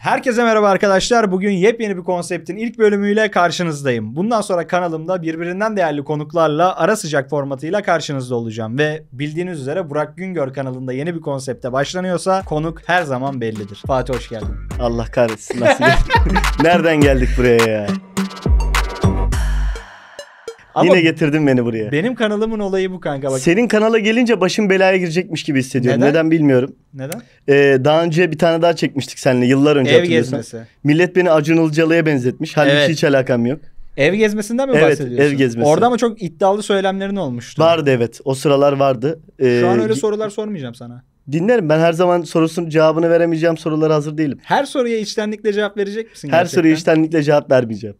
Herkese merhaba arkadaşlar. Bugün yepyeni bir konseptin ilk bölümüyle karşınızdayım. Bundan sonra kanalımda birbirinden değerli konuklarla ara sıcak formatıyla karşınızda olacağım. Ve bildiğiniz üzere Burak Güngör kanalında yeni bir konsepte başlanıyorsa konuk her zaman bellidir. Fatih hoş geldin. Allah kahretsin nasıl Nereden geldik buraya ya? Ama Yine getirdin beni buraya. Benim kanalımın olayı bu kanka. Bak. Senin kanala gelince başım belaya girecekmiş gibi hissediyorum. Neden, Neden bilmiyorum. Neden? Ee, daha önce bir tane daha çekmiştik seninle yıllar önce Ev gezmesi. Millet beni Acun Ilıcalı'ya benzetmiş. Halbuki evet. hiç alakam yok. Ev gezmesinden mi evet, bahsediyorsun? ev gezmesi. Orada mı çok iddialı söylemlerin olmuştu. Vardı evet. O sıralar vardı. Ee, Şu an öyle sorular sormayacağım sana. Dinlerim. Ben her zaman sorusun cevabını veremeyeceğim sorulara hazır değilim. Her soruya içtenlikle cevap verecek misin? Her gerçekten? soruya içtenlikle cevap vermeyeceğim.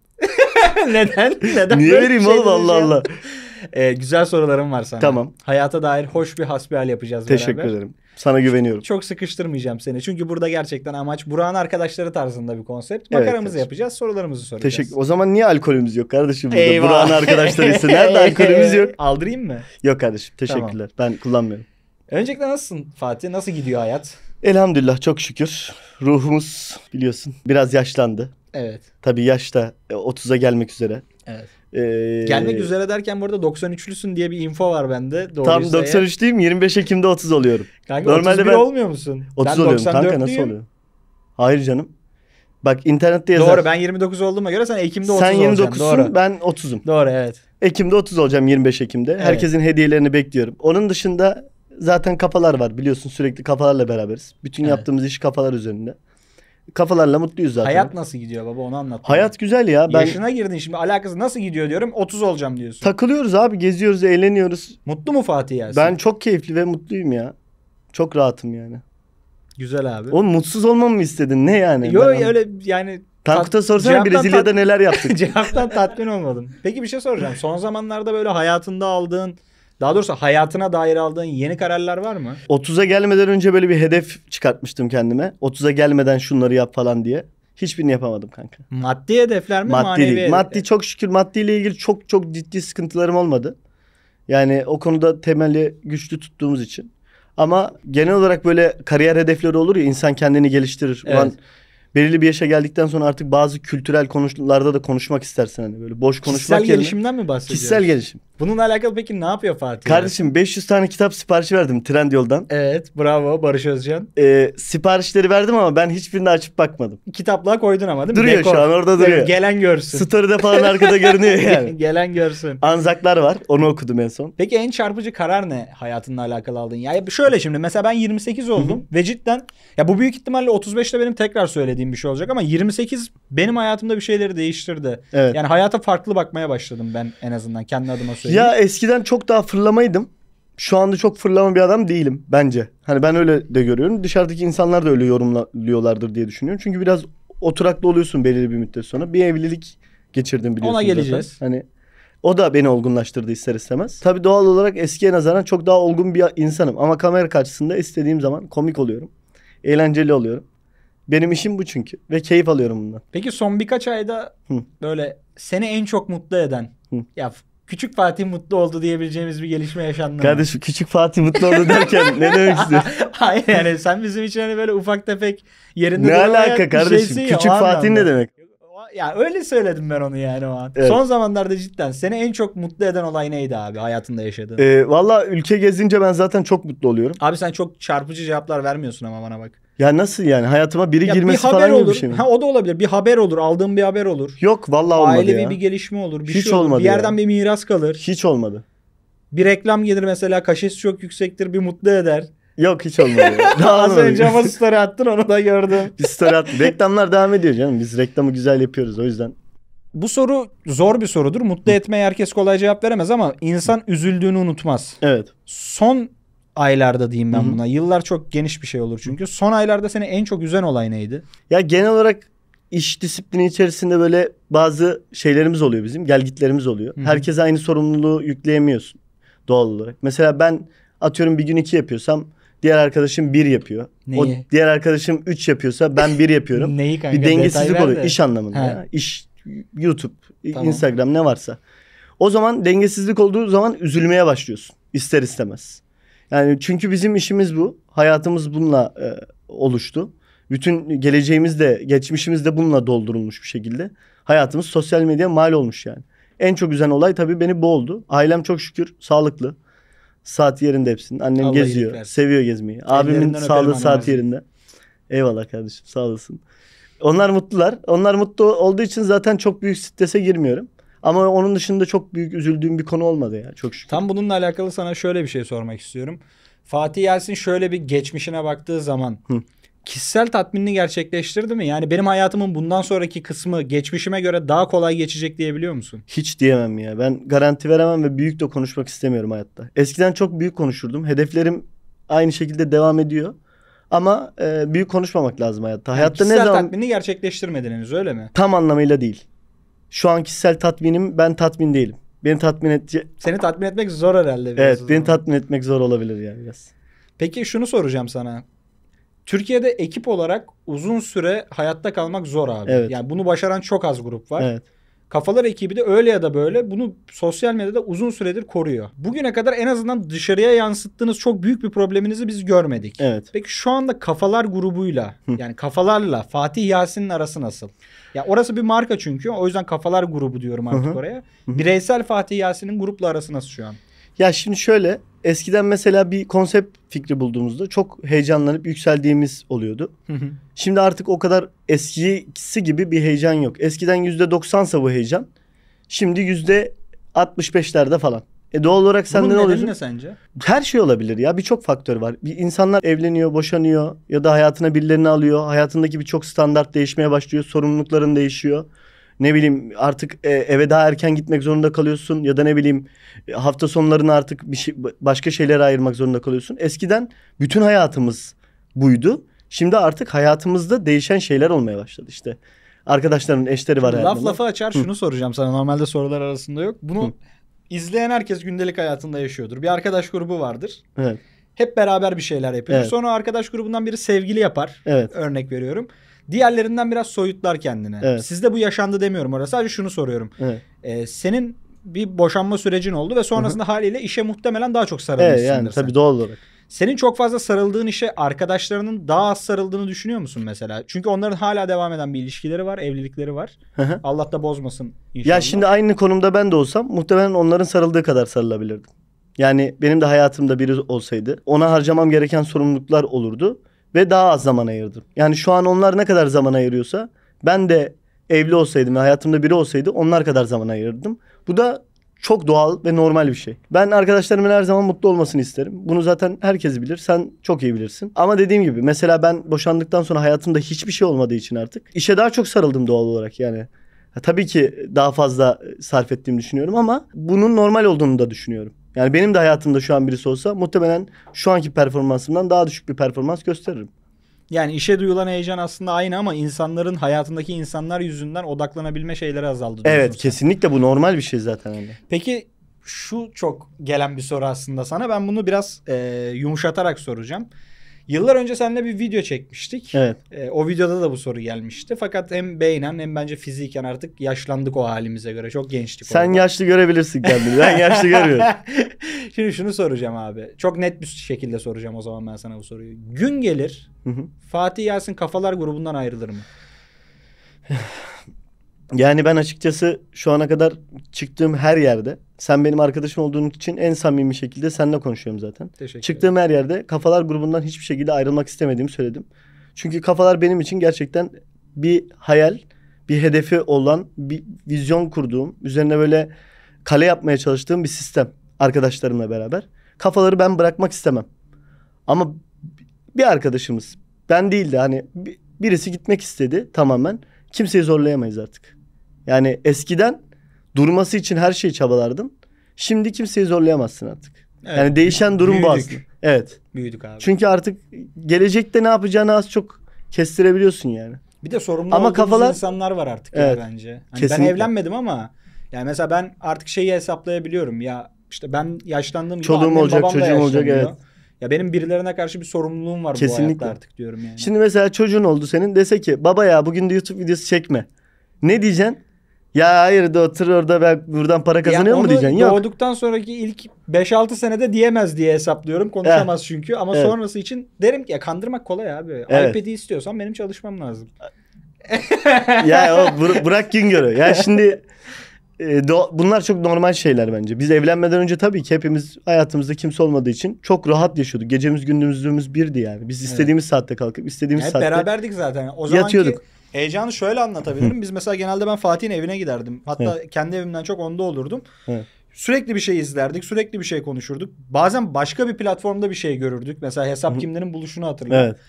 Neden? Neden? Niye böyle vereyim şey Allah Allah. Ee, güzel sorularım var sana. Tamam. Hayata dair hoş bir hasbihal yapacağız Teşekkür beraber. ederim. Sana güveniyorum. Çok sıkıştırmayacağım seni. Çünkü burada gerçekten amaç Burak'ın arkadaşları tarzında bir konsept. Evet, Makaramızı yapacağız, sorularımızı soracağız. Teşekkür. O zaman niye alkolümüz yok kardeşim burada? Eyvah. Burak'ın arkadaşları ise nerede alkolümüz yok? Aldırayım mı? Yok kardeşim. Teşekkürler. Tamam. Ben kullanmıyorum. Öncelikle nasılsın Fatih? Nasıl gidiyor hayat? Elhamdülillah çok şükür. Ruhumuz biliyorsun biraz yaşlandı. Evet. Tabii yaşta 30'a e, gelmek üzere. Evet. Ee, Gelmek üzere derken burada arada 93'lüsün diye bir info var bende. Doğru tam 93 diyeyim 25 Ekim'de 30 oluyorum. Kanka Normalde 31 ben, olmuyor musun? 30 ben oluyorum kanka diyeyim. nasıl oluyor? Hayır canım. Bak internette yazar. Doğru ben 29 olduğuma göre sen Ekim'de 30 sen olacaksın. Sen 29'sun ben 30'um. Doğru evet. Ekim'de 30 olacağım 25 Ekim'de. Evet. Herkesin hediyelerini bekliyorum. Onun dışında zaten kafalar var biliyorsun sürekli kafalarla beraberiz. Bütün evet. yaptığımız iş kafalar üzerinde kafalarla mutluyuz zaten. Hayat nasıl gidiyor baba onu anlat. Hayat güzel ya. Ben Yaşına girdin şimdi alakası nasıl gidiyor diyorum 30 olacağım diyorsun. takılıyoruz abi, geziyoruz, eğleniyoruz. Mutlu mu Fatih Yasin? Ben çok keyifli ve mutluyum ya. Çok rahatım yani. Güzel abi. Oğlum mutsuz olmamı mı istedin? Ne yani? Yo Ben- öyle yani Tankut'a sorsana Cevaptan Brezilya'da tat- neler yaptık. Cevaptan tatmin olmadım. Peki bir şey soracağım. Son zamanlarda böyle hayatında aldığın daha doğrusu hayatına dair aldığın yeni kararlar var mı? 30'a gelmeden önce böyle bir hedef çıkartmıştım kendime. 30'a gelmeden şunları yap falan diye. Hiçbirini yapamadım kanka. Maddi hedefler mi? Maddi manevi değil. Maddi çok şükür maddiyle ilgili çok çok ciddi sıkıntılarım olmadı. Yani o konuda temeli güçlü tuttuğumuz için. Ama genel olarak böyle kariyer hedefleri olur ya insan kendini geliştirir. Evet. Ulan belirli bir yaşa geldikten sonra artık bazı kültürel konularda da konuşmak istersin hani böyle boş konuşmak kişisel yerine. Kişisel gelişimden mi bahsediyorsun? Kişisel gelişim. Bununla alakalı peki ne yapıyor Fatih? Kardeşim 500 tane kitap siparişi verdim Trendyol'dan. Evet bravo Barış Özcan. Ee, siparişleri verdim ama ben hiçbirini açıp bakmadım. Kitaplığa koydun ama değil mi? Duruyor Dekor. şu an orada duruyor. gelen görsün. Story'de falan arkada görünüyor yani. gelen görsün. Anzaklar var onu okudum en son. Peki en çarpıcı karar ne hayatınla alakalı aldın? Ya şöyle şimdi mesela ben 28 oldum hı ve cidden ya bu büyük ihtimalle 35'te benim tekrar söylediğim bir şey olacak ama 28 benim hayatımda bir şeyleri değiştirdi. Evet. Yani hayata farklı bakmaya başladım ben en azından kendi adıma söyleyeyim mesleği? Ya eskiden çok daha fırlamaydım. Şu anda çok fırlama bir adam değilim bence. Hani ben öyle de görüyorum. Dışarıdaki insanlar da öyle yorumluyorlardır diye düşünüyorum. Çünkü biraz oturaklı oluyorsun belirli bir müddet sonra. Bir evlilik geçirdim biliyorsun Ona geleceğiz. Zaten. Hani o da beni olgunlaştırdı ister istemez. Tabii doğal olarak eskiye nazaran çok daha olgun bir insanım. Ama kamera karşısında istediğim zaman komik oluyorum. Eğlenceli oluyorum. Benim işim bu çünkü ve keyif alıyorum bundan. Peki son birkaç ayda Hı. böyle seni en çok mutlu eden Hı. ya Küçük Fatih mutlu oldu diyebileceğimiz bir gelişme yaşandı. Kardeşim küçük Fatih mutlu oldu derken ne demek istiyorsun? Hayır yani sen bizim için hani böyle ufak tefek yerinde Ne alaka kardeşim? küçük Fatih ne demek? Ya öyle söyledim ben onu yani o an. Evet. Son zamanlarda cidden seni en çok mutlu eden olay neydi abi hayatında yaşadığın? Ee, Valla ülke gezince ben zaten çok mutlu oluyorum. Abi sen çok çarpıcı cevaplar vermiyorsun ama bana bak. Ya nasıl yani hayatıma biri ya girmesi bir haber falan olur. gibi bir şey mi? Ha o da olabilir. Bir haber olur. Aldığım bir haber olur. Yok vallahi olmadı Ailevi ya. bir gelişme olur. Bir Hiç şey olur. olmadı Bir yerden ya. bir miras kalır. Hiç olmadı. Bir reklam gelir mesela kaşesi çok yüksektir bir mutlu eder. Yok hiç olmadı. Daha Az önce ama story attın onu da gördüm. Biz story attık. Reklamlar devam ediyor canım. Biz reklamı güzel yapıyoruz o yüzden. Bu soru zor bir sorudur. Mutlu etmeye herkes kolay cevap veremez ama insan üzüldüğünü unutmaz. Evet. Son aylarda diyeyim ben Hı-hı. buna. Yıllar çok geniş bir şey olur çünkü. Son aylarda seni en çok üzen olay neydi? Ya genel olarak iş disiplini içerisinde böyle bazı şeylerimiz oluyor bizim. Gelgitlerimiz oluyor. Hı-hı. Herkese aynı sorumluluğu yükleyemiyorsun doğal olarak. Mesela ben atıyorum bir gün iki yapıyorsam diğer arkadaşım bir yapıyor. Neyi? O diğer arkadaşım üç yapıyorsa ben bir yapıyorum. Neyi kanka? Bir dengesizlik oluyor de. iş anlamında. He. Ya. İş YouTube, tamam. Instagram ne varsa. O zaman dengesizlik olduğu zaman üzülmeye başlıyorsun ister istemez. Yani çünkü bizim işimiz bu. Hayatımız bununla e, oluştu. Bütün geleceğimiz de geçmişimiz de bununla doldurulmuş bir şekilde. Hayatımız sosyal medya mal olmuş yani. En çok üzen olay tabii beni bu oldu. Ailem çok şükür sağlıklı. Saat yerinde hepsinin. Annem Allah geziyor. Seviyor gezmeyi. Abimin Ellerinden sağlığı saat yerinde. Eyvallah kardeşim sağ olasın. Onlar mutlular. Onlar mutlu olduğu için zaten çok büyük strese girmiyorum. Ama onun dışında çok büyük üzüldüğüm bir konu olmadı ya çok şükür. Tam bununla alakalı sana şöyle bir şey sormak istiyorum. Fatih Yasin şöyle bir geçmişine baktığı zaman Hı. kişisel tatminini gerçekleştirdi mi? Yani benim hayatımın bundan sonraki kısmı geçmişime göre daha kolay geçecek diyebiliyor musun? Hiç diyemem ya. Ben garanti veremem ve büyük de konuşmak istemiyorum hayatta. Eskiden çok büyük konuşurdum. Hedeflerim aynı şekilde devam ediyor. Ama e, büyük konuşmamak lazım hayatta. Hayatta yani ne zaman tatmini gerçekleştirmediniz öyle mi? Tam anlamıyla değil şu an kişisel tatminim ben tatmin değilim. Beni tatmin edecek... Seni tatmin etmek zor herhalde. Biraz evet beni tatmin etmek zor olabilir yani biraz. Peki şunu soracağım sana. Türkiye'de ekip olarak uzun süre hayatta kalmak zor abi. Evet. Yani bunu başaran çok az grup var. Evet. Kafalar ekibi de öyle ya da böyle bunu sosyal medyada uzun süredir koruyor. Bugüne kadar en azından dışarıya yansıttığınız çok büyük bir probleminizi biz görmedik. Evet. Peki şu anda kafalar grubuyla yani kafalarla Fatih Yasin'in arası nasıl? Ya orası bir marka çünkü. O yüzden kafalar grubu diyorum artık Hı-hı. oraya. Hı-hı. Bireysel Fatih Yasin'in grupla arası nasıl şu an? Ya şimdi şöyle eskiden mesela bir konsept fikri bulduğumuzda çok heyecanlanıp yükseldiğimiz oluyordu. Hı hı. Şimdi artık o kadar eskisi gibi bir heyecan yok. Eskiden yüzde doksansa bu heyecan. Şimdi yüzde 65'lerde falan. E doğal olarak sen Bunun ne oluyorsun? ne sence? Her şey olabilir ya. Birçok faktör var. Bir insanlar evleniyor, boşanıyor ya da hayatına birilerini alıyor. Hayatındaki birçok standart değişmeye başlıyor. Sorumlulukların değişiyor. Ne bileyim artık e, eve daha erken gitmek zorunda kalıyorsun ya da ne bileyim e, hafta sonlarını artık bir şey, başka şeylere ayırmak zorunda kalıyorsun. Eskiden bütün hayatımız buydu. Şimdi artık hayatımızda değişen şeyler olmaya başladı işte. Arkadaşların eşleri var. Laf lafı açar şunu soracağım sana. Normalde sorular arasında yok. Bunu Hı izleyen herkes gündelik hayatında yaşıyordur. Bir arkadaş grubu vardır. Evet. Hep beraber bir şeyler yapıyor. Evet. Sonra arkadaş grubundan biri sevgili yapar. Evet. Örnek veriyorum. Diğerlerinden biraz soyutlar kendine. Evet. Sizde bu yaşandı demiyorum orada. Sadece şunu soruyorum. Evet. Ee, senin bir boşanma sürecin oldu ve sonrasında Hı-hı. haliyle işe muhtemelen daha çok sarılmışsındır. Evet yani sen. tabii doğal olarak. Senin çok fazla sarıldığın işe arkadaşlarının daha az sarıldığını düşünüyor musun mesela? Çünkü onların hala devam eden bir ilişkileri var, evlilikleri var. Allah da bozmasın inşallah. Ya şimdi aynı konumda ben de olsam muhtemelen onların sarıldığı kadar sarılabilirdim. Yani benim de hayatımda biri olsaydı ona harcamam gereken sorumluluklar olurdu ve daha az zaman ayırdım. Yani şu an onlar ne kadar zaman ayırıyorsa ben de evli olsaydım ve hayatımda biri olsaydı onlar kadar zaman ayırırdım. Bu da çok doğal ve normal bir şey. Ben arkadaşlarımın her zaman mutlu olmasını isterim. Bunu zaten herkes bilir. Sen çok iyi bilirsin. Ama dediğim gibi mesela ben boşandıktan sonra hayatımda hiçbir şey olmadığı için artık işe daha çok sarıldım doğal olarak yani. tabii ki daha fazla sarf ettiğimi düşünüyorum ama bunun normal olduğunu da düşünüyorum. Yani benim de hayatımda şu an birisi olsa muhtemelen şu anki performansımdan daha düşük bir performans gösteririm. Yani işe duyulan heyecan aslında aynı ama insanların hayatındaki insanlar yüzünden odaklanabilme şeyleri azaldı. Evet sen. kesinlikle bu normal bir şey zaten. Öyle. Peki şu çok gelen bir soru aslında sana. Ben bunu biraz e, yumuşatarak soracağım. Yıllar önce seninle bir video çekmiştik. Evet. E, o videoda da bu soru gelmişti. Fakat hem beynen hem bence fiziken artık yaşlandık o halimize göre. Çok gençtik. Sen orada. yaşlı görebilirsin kendini. ben yaşlı görüyorum. Şimdi şunu soracağım abi. Çok net bir şekilde soracağım o zaman ben sana bu soruyu. Gün gelir Hı-hı. Fatih Yasin kafalar grubundan ayrılır mı? Yani ben açıkçası şu ana kadar çıktığım her yerde sen benim arkadaşım olduğun için en samimi şekilde seninle konuşuyorum zaten. Teşekkür Çıktığım her yerde kafalar grubundan hiçbir şekilde ayrılmak istemediğimi söyledim. Çünkü kafalar benim için gerçekten bir hayal, bir hedefi olan, bir vizyon kurduğum, üzerine böyle kale yapmaya çalıştığım bir sistem arkadaşlarımla beraber. Kafaları ben bırakmak istemem. Ama bir arkadaşımız, ben değil de hani birisi gitmek istedi tamamen. Kimseyi zorlayamayız artık. Yani eskiden durması için her şeyi çabalardın. Şimdi kimseyi zorlayamazsın artık. Evet. Yani değişen durum Büyüdük. bu aslında. Evet. Büyüdük abi. Çünkü artık gelecekte ne yapacağını az çok kestirebiliyorsun yani. Bir de sorumlu ama kafalar... insanlar var artık evet. ya bence. Hani ben evlenmedim ama yani mesela ben artık şeyi hesaplayabiliyorum ya işte ben yaşlandığım gibi annem, olacak, babam çocuğum da olacak evet. Ya benim birilerine karşı bir sorumluluğum var Kesinlikle. bu artık diyorum yani. Şimdi mesela çocuğun oldu senin dese ki baba ya bugün de YouTube videosu çekme. Ne diyeceksin? Ya hayır da otur orada ben buradan para kazanıyor mu diyeceksin? Yok. Doğduktan sonraki ilk 5-6 senede diyemez diye hesaplıyorum. Konuşamaz çünkü ama Evet. sonrası için derim ki ya kandırmak kolay abi. Evet. iPad'i istiyorsan benim çalışmam lazım. ya o Bur- Burak Güngör'ü. Ya şimdi e, do- bunlar çok normal şeyler bence. Biz evlenmeden önce tabii ki hepimiz hayatımızda kimse olmadığı için çok rahat yaşıyorduk. Gecemiz gündüzümüz birdi yani. Biz istediğimiz saatte kalkıp istediğimiz Hep saatte beraberdik zaten. O zamanki Yatıyorduk. Heyecanı şöyle anlatabilirim. Biz mesela genelde ben Fatih'in evine giderdim. Hatta evet. kendi evimden çok onda olurdum. Evet. Sürekli bir şey izlerdik, sürekli bir şey konuşurduk. Bazen başka bir platformda bir şey görürdük. Mesela hesap kimlerin buluşunu hatırlıyorum. Evet.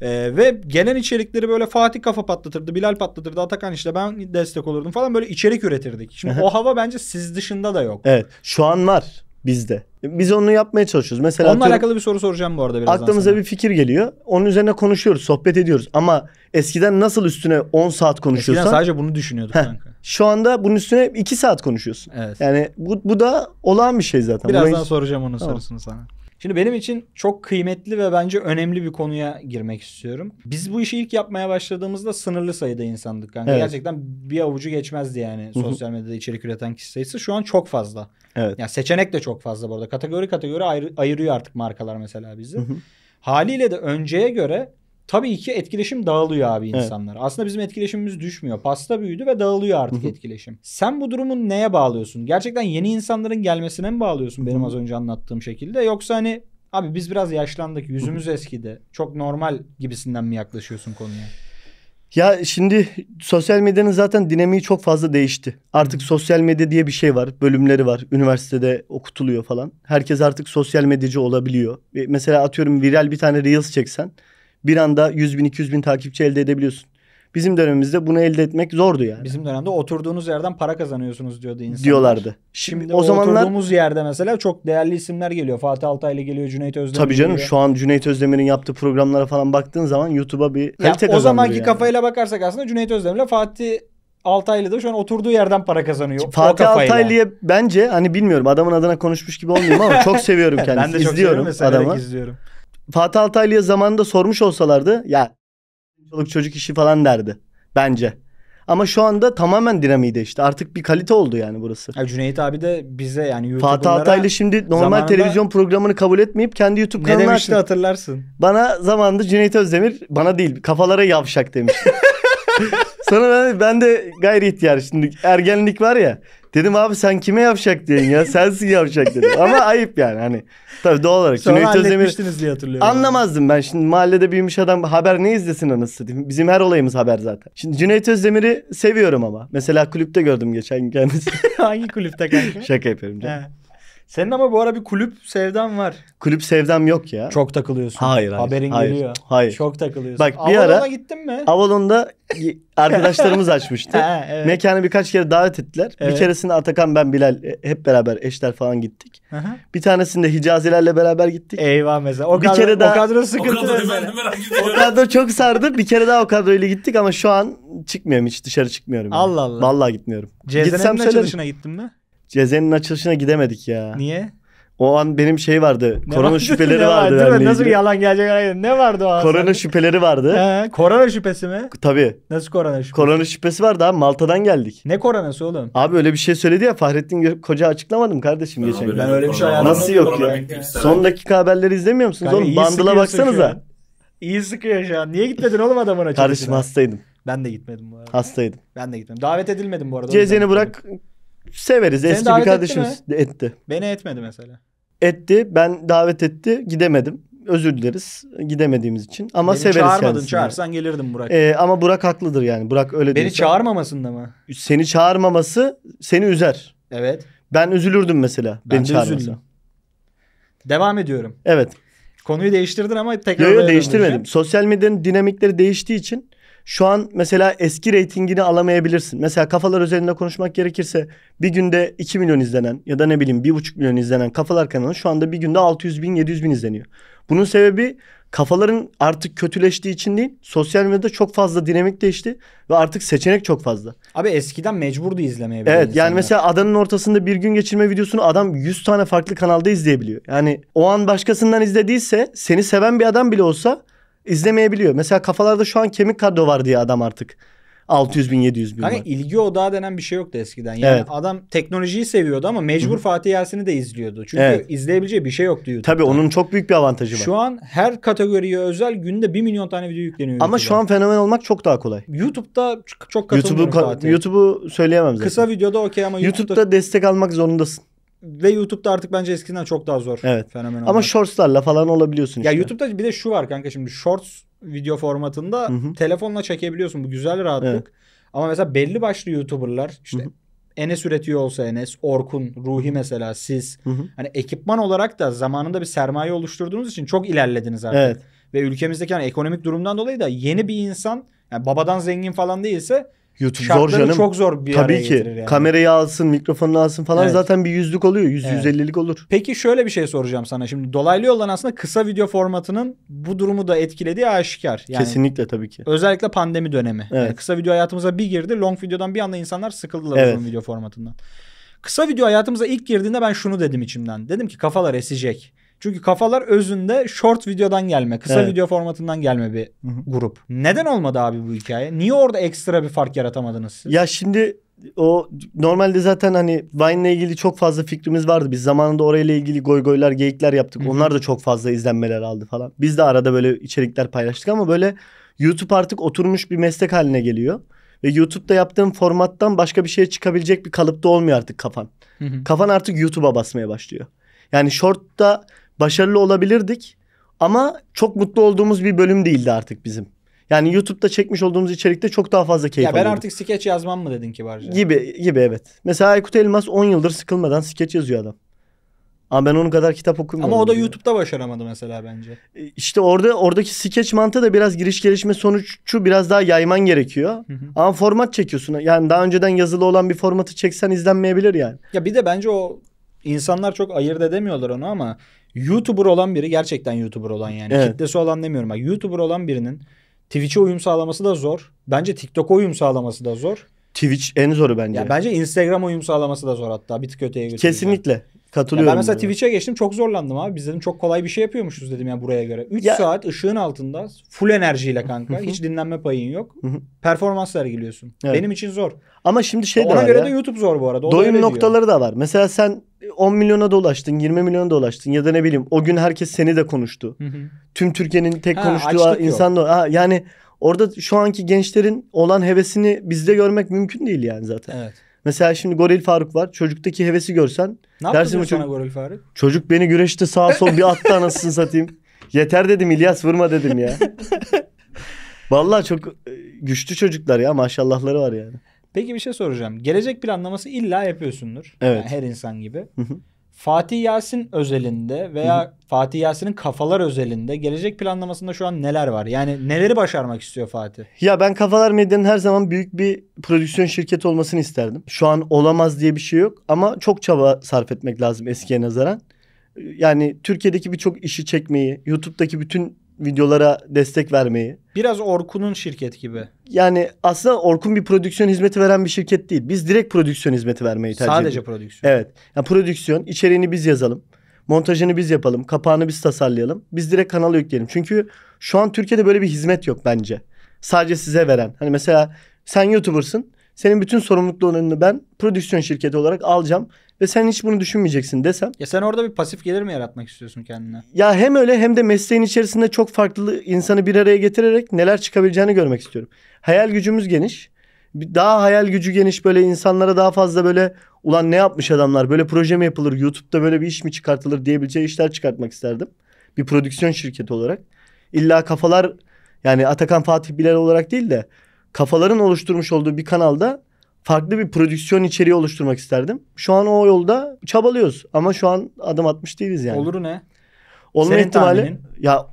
Ee, ve gelen içerikleri böyle Fatih kafa patlatırdı, Bilal patlatırdı, Atakan işte ben destek olurdum falan böyle içerik üretirdik. Şimdi o hava bence siz dışında da yok. Evet. Şu an var bizde. Biz onu yapmaya çalışıyoruz. Mesela Onunla atıyorum, alakalı bir soru soracağım bu arada birazdan. Aklımıza sana. bir fikir geliyor. Onun üzerine konuşuyoruz, sohbet ediyoruz. Ama eskiden nasıl üstüne 10 saat konuşuyorsan... Eskiden sadece bunu düşünüyorduk heh, kanka. Şu anda bunun üstüne 2 saat konuşuyorsun. Evet. Yani bu, bu da olağan bir şey zaten. Birazdan Buna soracağım onun tamam. sorusunu sana. Şimdi benim için çok kıymetli ve bence önemli bir konuya girmek istiyorum. Biz bu işi ilk yapmaya başladığımızda sınırlı sayıda insandık kanka. Evet. Gerçekten bir avucu geçmezdi yani sosyal medyada içerik üreten kişi sayısı. Şu an çok fazla. Evet. Yani seçenek de çok fazla bu arada. Kategori kategori ayır, ayırıyor artık markalar mesela bizi. Haliyle de önceye göre Tabii ki etkileşim dağılıyor abi insanlar. Evet. Aslında bizim etkileşimimiz düşmüyor. Pasta büyüdü ve dağılıyor artık etkileşim. Sen bu durumu neye bağlıyorsun? Gerçekten yeni insanların gelmesine mi bağlıyorsun benim az önce anlattığım şekilde? Yoksa hani abi biz biraz yaşlandık, yüzümüz hı eskidi. Çok normal gibisinden mi yaklaşıyorsun konuya? Ya şimdi sosyal medyanın zaten dinamiği çok fazla değişti. Artık sosyal medya diye bir şey var. Bölümleri var. Üniversitede okutuluyor falan. Herkes artık sosyal medyacı olabiliyor. E, mesela atıyorum viral bir tane Reels çeksen bir anda 100 bin 200 bin takipçi elde edebiliyorsun. Bizim dönemimizde bunu elde etmek zordu yani. Bizim dönemde oturduğunuz yerden para kazanıyorsunuz diyordu insanlar. Diyorlardı. Şimdi, Şimdi o, o zamanlar oturduğumuz yerde mesela çok değerli isimler geliyor. Fatih Altay ile geliyor, Cüneyt Özdemir Tabii canım geliyor. şu an Cüneyt Özdemir'in yaptığı programlara falan baktığın zaman YouTube'a bir kalite ya, O zamanki yani. kafayla bakarsak aslında Cüneyt Özdemir ile Fatih Altaylı da şu an oturduğu yerden para kazanıyor. Fatih Altaylı'ya bence hani bilmiyorum adamın adına konuşmuş gibi olmayayım ama çok seviyorum kendisini. ben de çok izliyorum adamı. izliyorum. Fatih Altaylı'ya zamanında sormuş olsalardı ya çoluk çocuk işi falan derdi bence. Ama şu anda tamamen dinamiği değişti. Artık bir kalite oldu yani burası. Ya Cüneyt abi de bize yani YouTube'lara... Fatih Altaylı şimdi normal televizyon programını kabul etmeyip kendi YouTube kanalını açtı. Ne demişti açtı. hatırlarsın. Bana zamanında Cüneyt Özdemir bana değil kafalara yavşak demişti. Sonra ben, ben de gayri ihtiyar şimdi ergenlik var ya. Dedim abi sen kime yapacak diyorsun ya? Sensin yapacak dedim. Ama ayıp yani hani. Tabii doğal olarak. Sonra Cüneyt halletmiştiniz Özdemir... diye hatırlıyorum. Anlamazdım ben. Şimdi mahallede büyümüş adam haber ne izlesin anasını Bizim her olayımız haber zaten. Şimdi Cüneyt Özdemir'i seviyorum ama. Mesela kulüpte gördüm geçen gün kendisi. Hangi kulüpte kanka? Şaka yapıyorum canım. Senin ama bu ara bir kulüp sevdan var. Kulüp sevdam yok ya. Çok takılıyorsun. Hayır hayır. Haberin hayır, geliyor. Hayır. Çok takılıyorsun. Bak bir ara. Avalon'a gittin mi? Avalon'da arkadaşlarımız açmıştı. ha, evet. Mekanı birkaç kere davet ettiler. Evet. Bir keresinde Atakan ben Bilal e, hep beraber eşler falan gittik. Aha. Bir tanesinde Hicazilerle beraber gittik. Eyvah mesela. O bir kadro, kere daha, o kadro sıkıntı. O kadro, ben merak o kadro çok sardı. Bir kere daha o kadroyla gittik ama şu an çıkmıyorum hiç dışarı çıkmıyorum. Yani. Allah Allah. Vallahi gitmiyorum. Cezenenin Gitsem açılışına gittin mi? Ceze'nin açılışına gidemedik ya. Niye? O an benim şey vardı. Ne korona vardı, şüpheleri ne vardı. Var, Nasıl bir yalan gelecek? Aynen. Ne vardı o an? Korona sende? şüpheleri vardı. He, korona şüphesi mi? Tabii. Nasıl korona şüphesi? Korona şüphesi vardı abi. Malta'dan geldik. Ne koronası oğlum? Abi öyle bir şey söyledi ya. Fahrettin Koca açıklamadım kardeşim ben geçen gün. Ben öyle bir şey hayatımda Nasıl yok ya? Son dakika haberleri izlemiyor musunuz Kanka, oğlum? Bandıla baksanıza. İyi sıkıyor şu an. Niye gitmedin oğlum adamın açılışına? Kardeşim hastaydım. Ben de gitmedim bu arada. Hastaydım. Ben de gitmedim. Davet edilmedim bu arada. Cezeni bırak Severiz Seni eski bir kardeşimiz. Etti, mi? etti. Beni etmedi mesela. Etti. Ben davet etti. Gidemedim. Özür dileriz gidemediğimiz için. Ama Beni severiz çağırmadın, kendisini. çağırsan gelirdim Burak. Ee, ama Burak haklıdır yani. Burak öyle Beni diyorsa, çağırmamasında mı? Seni çağırmaması seni üzer. Evet. Ben üzülürdüm mesela. Ben beni de üzüldüm. Devam ediyorum. Evet. Konuyu değiştirdin ama tekrar... Yok yok değiştirmedim. Sosyal medyanın dinamikleri değiştiği için şu an mesela eski reytingini alamayabilirsin. Mesela kafalar üzerinde konuşmak gerekirse bir günde 2 milyon izlenen ya da ne bileyim 1,5 milyon izlenen kafalar kanalı şu anda bir günde 600 bin 700 bin izleniyor. Bunun sebebi kafaların artık kötüleştiği için değil sosyal medyada çok fazla dinamik değişti ve artık seçenek çok fazla. Abi eskiden mecburdu izlemeye. Evet yani mesela adanın ortasında bir gün geçirme videosunu adam 100 tane farklı kanalda izleyebiliyor. Yani o an başkasından izlediyse seni seven bir adam bile olsa izlemeyebiliyor. Mesela kafalarda şu an kemik kadro var diye adam artık. 600 bin 700 bin. Kanka var. ilgi odağı denen bir şey yoktu eskiden. Yani evet. adam teknolojiyi seviyordu ama mecbur Hı-hı. Fatih Yasin'i de izliyordu. Çünkü evet. izleyebileceği bir şey yoktu YouTube'da. Tabii onun çok büyük bir avantajı var. Şu an her kategoriye özel günde 1 milyon tane video yükleniyor. Ama YouTube'da. şu an fenomen olmak çok daha kolay. YouTube'da çok katılmıyorum YouTube'u, Fatih. YouTube'u söyleyemem zaten. Kısa videoda okey ama YouTube'da... YouTube'da destek almak zorundasın ve YouTube'da artık bence eskiden çok daha zor. Evet. Fenomen Ama shortslarla falan olabiliyorsun işte. Ya YouTube'da bir de şu var kanka şimdi shorts video formatında Hı-hı. telefonla çekebiliyorsun. Bu güzel rahatlık. Evet. Ama mesela belli başlı YouTuber'lar işte Hı-hı. Enes üretiyor olsa Enes, Orkun, Ruhi mesela siz. Hı-hı. Hani ekipman olarak da zamanında bir sermaye oluşturduğunuz için çok ilerlediniz artık. Evet. Ve ülkemizdeki hani ekonomik durumdan dolayı da yeni bir insan yani babadan zengin falan değilse YouTube Şartları zor canım. çok zor bir Tabii ki. Yani. Kamerayı alsın, mikrofonunu alsın falan evet. zaten bir yüzlük oluyor. Yüz, yüz evet. 150'lik olur. Peki şöyle bir şey soracağım sana. Şimdi dolaylı yoldan aslında kısa video formatının bu durumu da etkilediği aşikar. Yani Kesinlikle tabii ki. Özellikle pandemi dönemi. Evet. Yani kısa video hayatımıza bir girdi. Long videodan bir anda insanlar sıkıldılar evet. uzun video formatından. Kısa video hayatımıza ilk girdiğinde ben şunu dedim içimden. Dedim ki kafalar esecek. Çünkü kafalar özünde short videodan gelme, kısa evet. video formatından gelme bir grup. Neden olmadı abi bu hikaye? Niye orada ekstra bir fark yaratamadınız siz? Ya şimdi o normalde zaten hani Vine'la ilgili çok fazla fikrimiz vardı. Biz zamanında orayla ilgili goy goylar, geyikler yaptık. Hı-hı. Onlar da çok fazla izlenmeler aldı falan. Biz de arada böyle içerikler paylaştık ama böyle YouTube artık oturmuş bir meslek haline geliyor. Ve YouTube'da yaptığın formattan başka bir şeye çıkabilecek bir kalıpta olmuyor artık kafan. Hı-hı. Kafan artık YouTube'a basmaya başlıyor. Yani short'ta başarılı olabilirdik ama çok mutlu olduğumuz bir bölüm değildi artık bizim. Yani YouTube'da çekmiş olduğumuz içerikte çok daha fazla keyif Ya ben alıyorduk. artık skeç yazmam mı dedin ki Barca? Gibi gibi evet. Mesela Aykut Elmas 10 yıldır sıkılmadan skeç yazıyor adam. Ama ben onun kadar kitap okumuyorum. Ama o da yani. YouTube'da başaramadı mesela bence. E, işte orada oradaki skeç mantığı da biraz giriş gelişme sonuççu biraz daha yayman gerekiyor. Hı hı. Ama format çekiyorsun. Yani daha önceden yazılı olan bir formatı çeksen izlenmeyebilir yani. Ya bir de bence o insanlar çok ayırt edemiyorlar onu ama YouTuber olan biri gerçekten YouTuber olan yani evet. kitlesi olan demiyorum. Bak YouTuber olan birinin Twitch'e uyum sağlaması da zor. Bence TikTok'a uyum sağlaması da zor. Twitch en zoru bence. Ya bence Instagram uyum sağlaması da zor hatta bir tık öteye götürüyor. Kesinlikle. Katılıyorum. Ya ben mesela Twitch'e geçtim çok zorlandım abi. Biz dedim çok kolay bir şey yapıyormuşuz dedim yani buraya göre. 3 ya... saat ışığın altında full enerjiyle kanka. hiç dinlenme payın yok. Performans sergiliyorsun. Evet. Benim için zor. Ama şimdi şey Ona de var göre ya. de YouTube zor bu arada. O Doyum noktaları diyor. da var. Mesela sen 10 milyona dolaştın, 20 milyona da ulaştın ya da ne bileyim o gün herkes seni de konuştu. Tüm Türkiye'nin tek ha, konuştuğu insan da yani orada şu anki gençlerin olan hevesini bizde görmek mümkün değil yani zaten. Evet. Mesela şimdi Goril Faruk var. Çocuktaki hevesi görsen. Ne yaptın çocuk... Goril Faruk? Çocuk beni güreşte sağ sol bir attı anasını satayım. Yeter dedim İlyas vurma dedim ya. Vallahi çok e, güçlü çocuklar ya maşallahları var yani. Peki bir şey soracağım. Gelecek planlaması illa yapıyorsundur. Evet. Yani her insan gibi. Hı hı. Fatih Yasin özelinde veya Hı-hı. Fatih Yasin'in kafalar özelinde gelecek planlamasında şu an neler var? Yani neleri başarmak istiyor Fatih? Ya ben Kafalar Medya'nın her zaman büyük bir prodüksiyon şirketi olmasını isterdim. Şu an olamaz diye bir şey yok ama çok çaba sarf etmek lazım eskiye nazaran. Yani Türkiye'deki birçok işi çekmeyi, YouTube'daki bütün videolara destek vermeyi. Biraz Orkun'un şirket gibi. Yani aslında Orkun bir prodüksiyon hizmeti veren bir şirket değil. Biz direkt prodüksiyon hizmeti vermeyi tercih ediyoruz Sadece prodüksiyon. Evet. Yani prodüksiyon, içeriğini biz yazalım. Montajını biz yapalım. Kapağını biz tasarlayalım. Biz direkt kanala yükleyelim. Çünkü şu an Türkiye'de böyle bir hizmet yok bence. Sadece size veren. Hani mesela sen YouTuber'sın. Senin bütün sorumluluklarını ben prodüksiyon şirketi olarak alacağım ve sen hiç bunu düşünmeyeceksin desem. Ya sen orada bir pasif gelir mi yaratmak istiyorsun kendine? Ya hem öyle hem de mesleğin içerisinde çok farklı insanı bir araya getirerek neler çıkabileceğini görmek istiyorum. Hayal gücümüz geniş. Daha hayal gücü geniş böyle insanlara daha fazla böyle ulan ne yapmış adamlar böyle proje mi yapılır YouTube'da böyle bir iş mi çıkartılır diyebileceği işler çıkartmak isterdim. Bir prodüksiyon şirketi olarak. İlla kafalar yani Atakan Fatih Bilal olarak değil de kafaların oluşturmuş olduğu bir kanalda farklı bir prodüksiyon içeriği oluşturmak isterdim. Şu an o yolda çabalıyoruz ama şu an adım atmış değiliz yani. Oluru ne? Olma Senin ihtimali tahminin? ya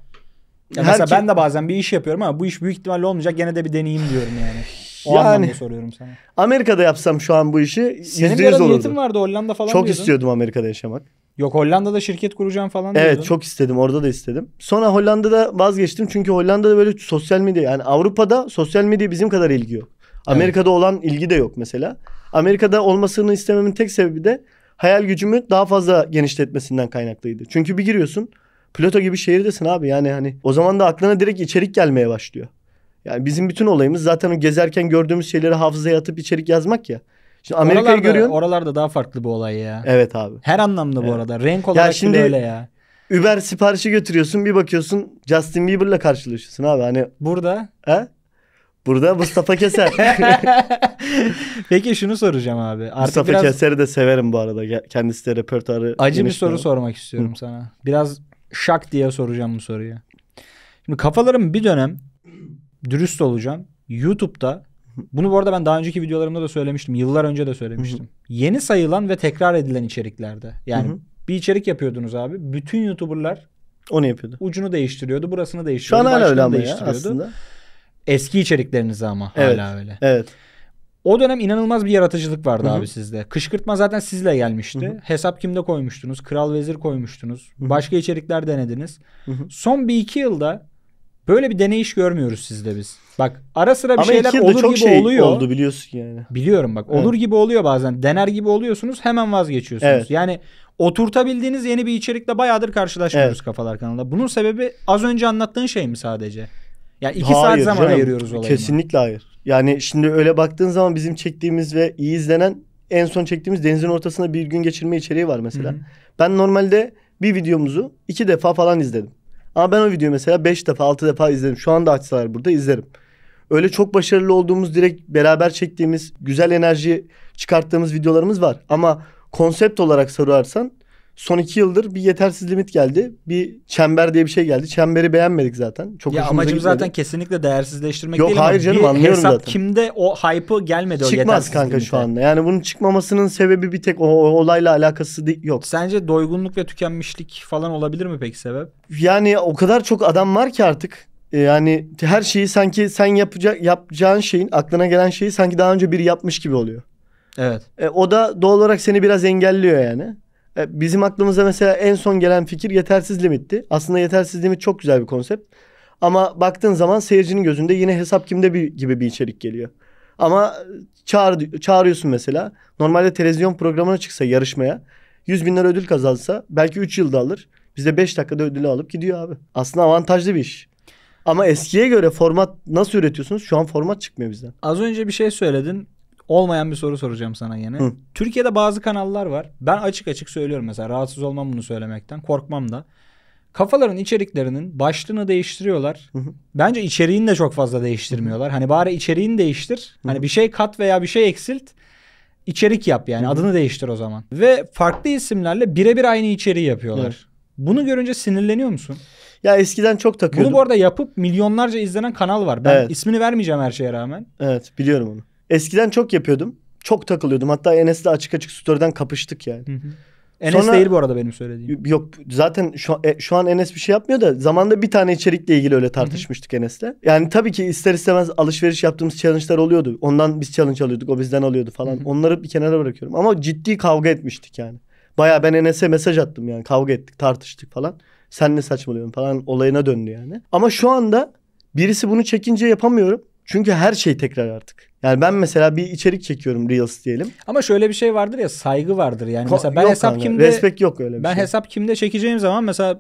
ya mesela ki... ben de bazen bir iş yapıyorum ama bu iş büyük ihtimalle olmayacak. Gene de bir deneyeyim diyorum yani. O yani, soruyorum sana. Amerika'da yapsam şu an bu işi Senin %100 bir niyetin vardı Hollanda falan Çok diyordun. istiyordum Amerika'da yaşamak. Yok Hollanda'da şirket kuracağım falan Evet çok istedim orada da istedim. Sonra Hollanda'da vazgeçtim çünkü Hollanda'da böyle sosyal medya yani Avrupa'da sosyal medya bizim kadar ilgi yok. Amerika'da evet. olan ilgi de yok mesela. Amerika'da olmasını istememin tek sebebi de hayal gücümü daha fazla genişletmesinden kaynaklıydı. Çünkü bir giriyorsun Plato gibi şehirdesin abi yani hani o zaman da aklına direkt içerik gelmeye başlıyor. Yani bizim bütün olayımız zaten gezerken gördüğümüz şeyleri hafızaya atıp içerik yazmak ya. Şimdi Amerika'yı oralarda, görüyorsun. Oralarda daha farklı bu olay ya. Evet abi. Her anlamda bu evet. arada. Renk olarak ya şimdi, öyle ya. Uber siparişi götürüyorsun bir bakıyorsun Justin Bieber'la karşılaşıyorsun abi hani. Burada? He? Burada Mustafa Keser. Peki şunu soracağım abi. Artık Mustafa biraz... Keser'i de severim bu arada. Kendisi de repertuarı. Acı bir soru sormak istiyorum Hı. sana. Biraz şak diye soracağım bu soruyu. Şimdi kafalarım bir dönem dürüst olacağım. YouTube'da bunu bu arada ben daha önceki videolarımda da söylemiştim. Yıllar önce de söylemiştim. Hı-hı. Yeni sayılan ve tekrar edilen içeriklerde. Yani Hı-hı. bir içerik yapıyordunuz abi. Bütün YouTuber'lar onu yapıyordu. Ucunu değiştiriyordu, burasını değiştiriyordu. Şu an hala öyle ama aslında. Eski içeriklerinizi ama evet, hala öyle. Evet. O dönem inanılmaz bir yaratıcılık vardı Hı-hı. abi sizde. Kışkırtma zaten sizle gelmişti. Hı-hı. Hesap kimde koymuştunuz? Kral vezir koymuştunuz. Hı-hı. Başka içerikler denediniz. Hı-hı. Son bir iki yılda böyle bir deneyiş görmüyoruz sizde biz. Bak ara sıra bir Ama şeyler olur çok gibi şey oluyor. oldu biliyorsun yani. Biliyorum bak. Olur evet. gibi oluyor bazen. Dener gibi oluyorsunuz hemen vazgeçiyorsunuz. Evet. Yani oturtabildiğiniz yeni bir içerikle bayağıdır karşılaşmıyoruz evet. Kafalar kanalında. Bunun sebebi az önce anlattığın şey mi sadece? Yani iki hayır, saat zaman canım, ayırıyoruz olayına. Kesinlikle hayır. Yani şimdi öyle baktığın zaman bizim çektiğimiz ve iyi izlenen en son çektiğimiz denizin ortasında bir gün geçirme içeriği var mesela. Hı-hı. Ben normalde bir videomuzu iki defa falan izledim. Ama ben o videoyu mesela beş defa altı defa izledim. Şu anda açsalar burada izlerim. Öyle çok başarılı olduğumuz direkt beraber çektiğimiz güzel enerji çıkarttığımız videolarımız var. Ama konsept olarak sorarsan son iki yıldır bir yetersiz limit geldi. Bir çember diye bir şey geldi. Çemberi beğenmedik zaten. Çok ya amacım gitmedi. zaten kesinlikle değersizleştirmek Yok, değil hayır canım, bir anlıyorum hesap zaten. kimde o hype'ı gelmedi Çıkmaz yetersiz kanka limite. şu anda. Yani bunun çıkmamasının sebebi bir tek o, o olayla alakası değil, yok. Sence doygunluk ve tükenmişlik falan olabilir mi peki sebep? Yani o kadar çok adam var ki artık ee, yani her şeyi sanki sen yapacak yapacağın şeyin aklına gelen şeyi sanki daha önce biri yapmış gibi oluyor. Evet. E, o da doğal olarak seni biraz engelliyor yani. E, bizim aklımıza mesela en son gelen fikir yetersiz limitti. Aslında yetersiz limit çok güzel bir konsept. Ama baktığın zaman seyircinin gözünde yine hesap kimde bir, gibi bir içerik geliyor. Ama çağır, çağırıyorsun mesela. Normalde televizyon programına çıksa yarışmaya 100 bin lira ödül kazansa belki 3 yılda alır. Bizde 5 dakikada ödülü alıp gidiyor abi. Aslında avantajlı bir iş. Ama eskiye göre format nasıl üretiyorsunuz? Şu an format çıkmıyor bizden. Az önce bir şey söyledin. Olmayan bir soru soracağım sana yine. Hı. Türkiye'de bazı kanallar var. Ben açık açık söylüyorum mesela. Rahatsız olmam bunu söylemekten. Korkmam da. Kafaların içeriklerinin başlığını değiştiriyorlar. Hı hı. Bence içeriğini de çok fazla değiştirmiyorlar. Hani bari içeriğini değiştir. Hı hani hı. Hani bir şey kat veya bir şey eksilt. İçerik yap yani. Hı hı. Adını değiştir o zaman. Ve farklı isimlerle birebir aynı içeriği yapıyorlar. Evet. Bunu görünce sinirleniyor musun? Ya eskiden çok takıyordum. Bunu bu arada yapıp milyonlarca izlenen kanal var. Ben evet. ismini vermeyeceğim her şeye rağmen. Evet biliyorum onu. Eskiden çok yapıyordum. Çok takılıyordum. Hatta Enes'le açık açık story'den kapıştık yani. Hı Enes Sonra, değil bu arada benim söylediğim. Yok zaten şu, e, şu an Enes bir şey yapmıyor da zamanda bir tane içerikle ilgili öyle tartışmıştık Enes'le. Yani tabii ki ister istemez alışveriş yaptığımız challenge'lar oluyordu. Ondan biz challenge alıyorduk o bizden alıyordu falan. Onları bir kenara bırakıyorum ama ciddi kavga etmiştik yani. Baya ben Enes'e mesaj attım yani kavga ettik tartıştık falan. Sen ne saçmalıyorsun falan olayına döndü yani. Ama şu anda birisi bunu çekince yapamıyorum. Çünkü her şey tekrar artık. Yani ben mesela bir içerik çekiyorum Reels diyelim. Ama şöyle bir şey vardır ya saygı vardır yani. Ko- mesela ben yok hesap kanka, kimde respect yok öyle bir Ben şey. hesap kimde çekeceğim zaman mesela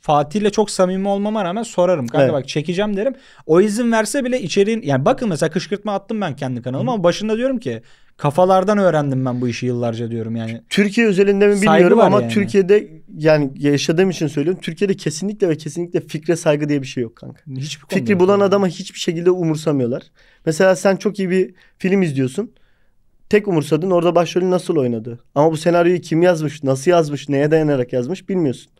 Fatih'le çok samimi olmama rağmen sorarım. Kanka evet. bak çekeceğim derim. O izin verse bile içeriğin yani bakın mesela kışkırtma attım ben kendi kanalıma Hı. ama başında diyorum ki Kafalardan öğrendim ben bu işi yıllarca diyorum yani. Türkiye özelinde mi bilmiyorum ama yani. Türkiye'de yani yaşadığım için söylüyorum. Türkiye'de kesinlikle ve kesinlikle fikre saygı diye bir şey yok kanka. Hiçbir Fikri bulan yani. adama hiçbir şekilde umursamıyorlar. Mesela sen çok iyi bir film izliyorsun. Tek umursadın orada başrolü nasıl oynadı. Ama bu senaryoyu kim yazmış, nasıl yazmış, neye dayanarak yazmış bilmiyorsun.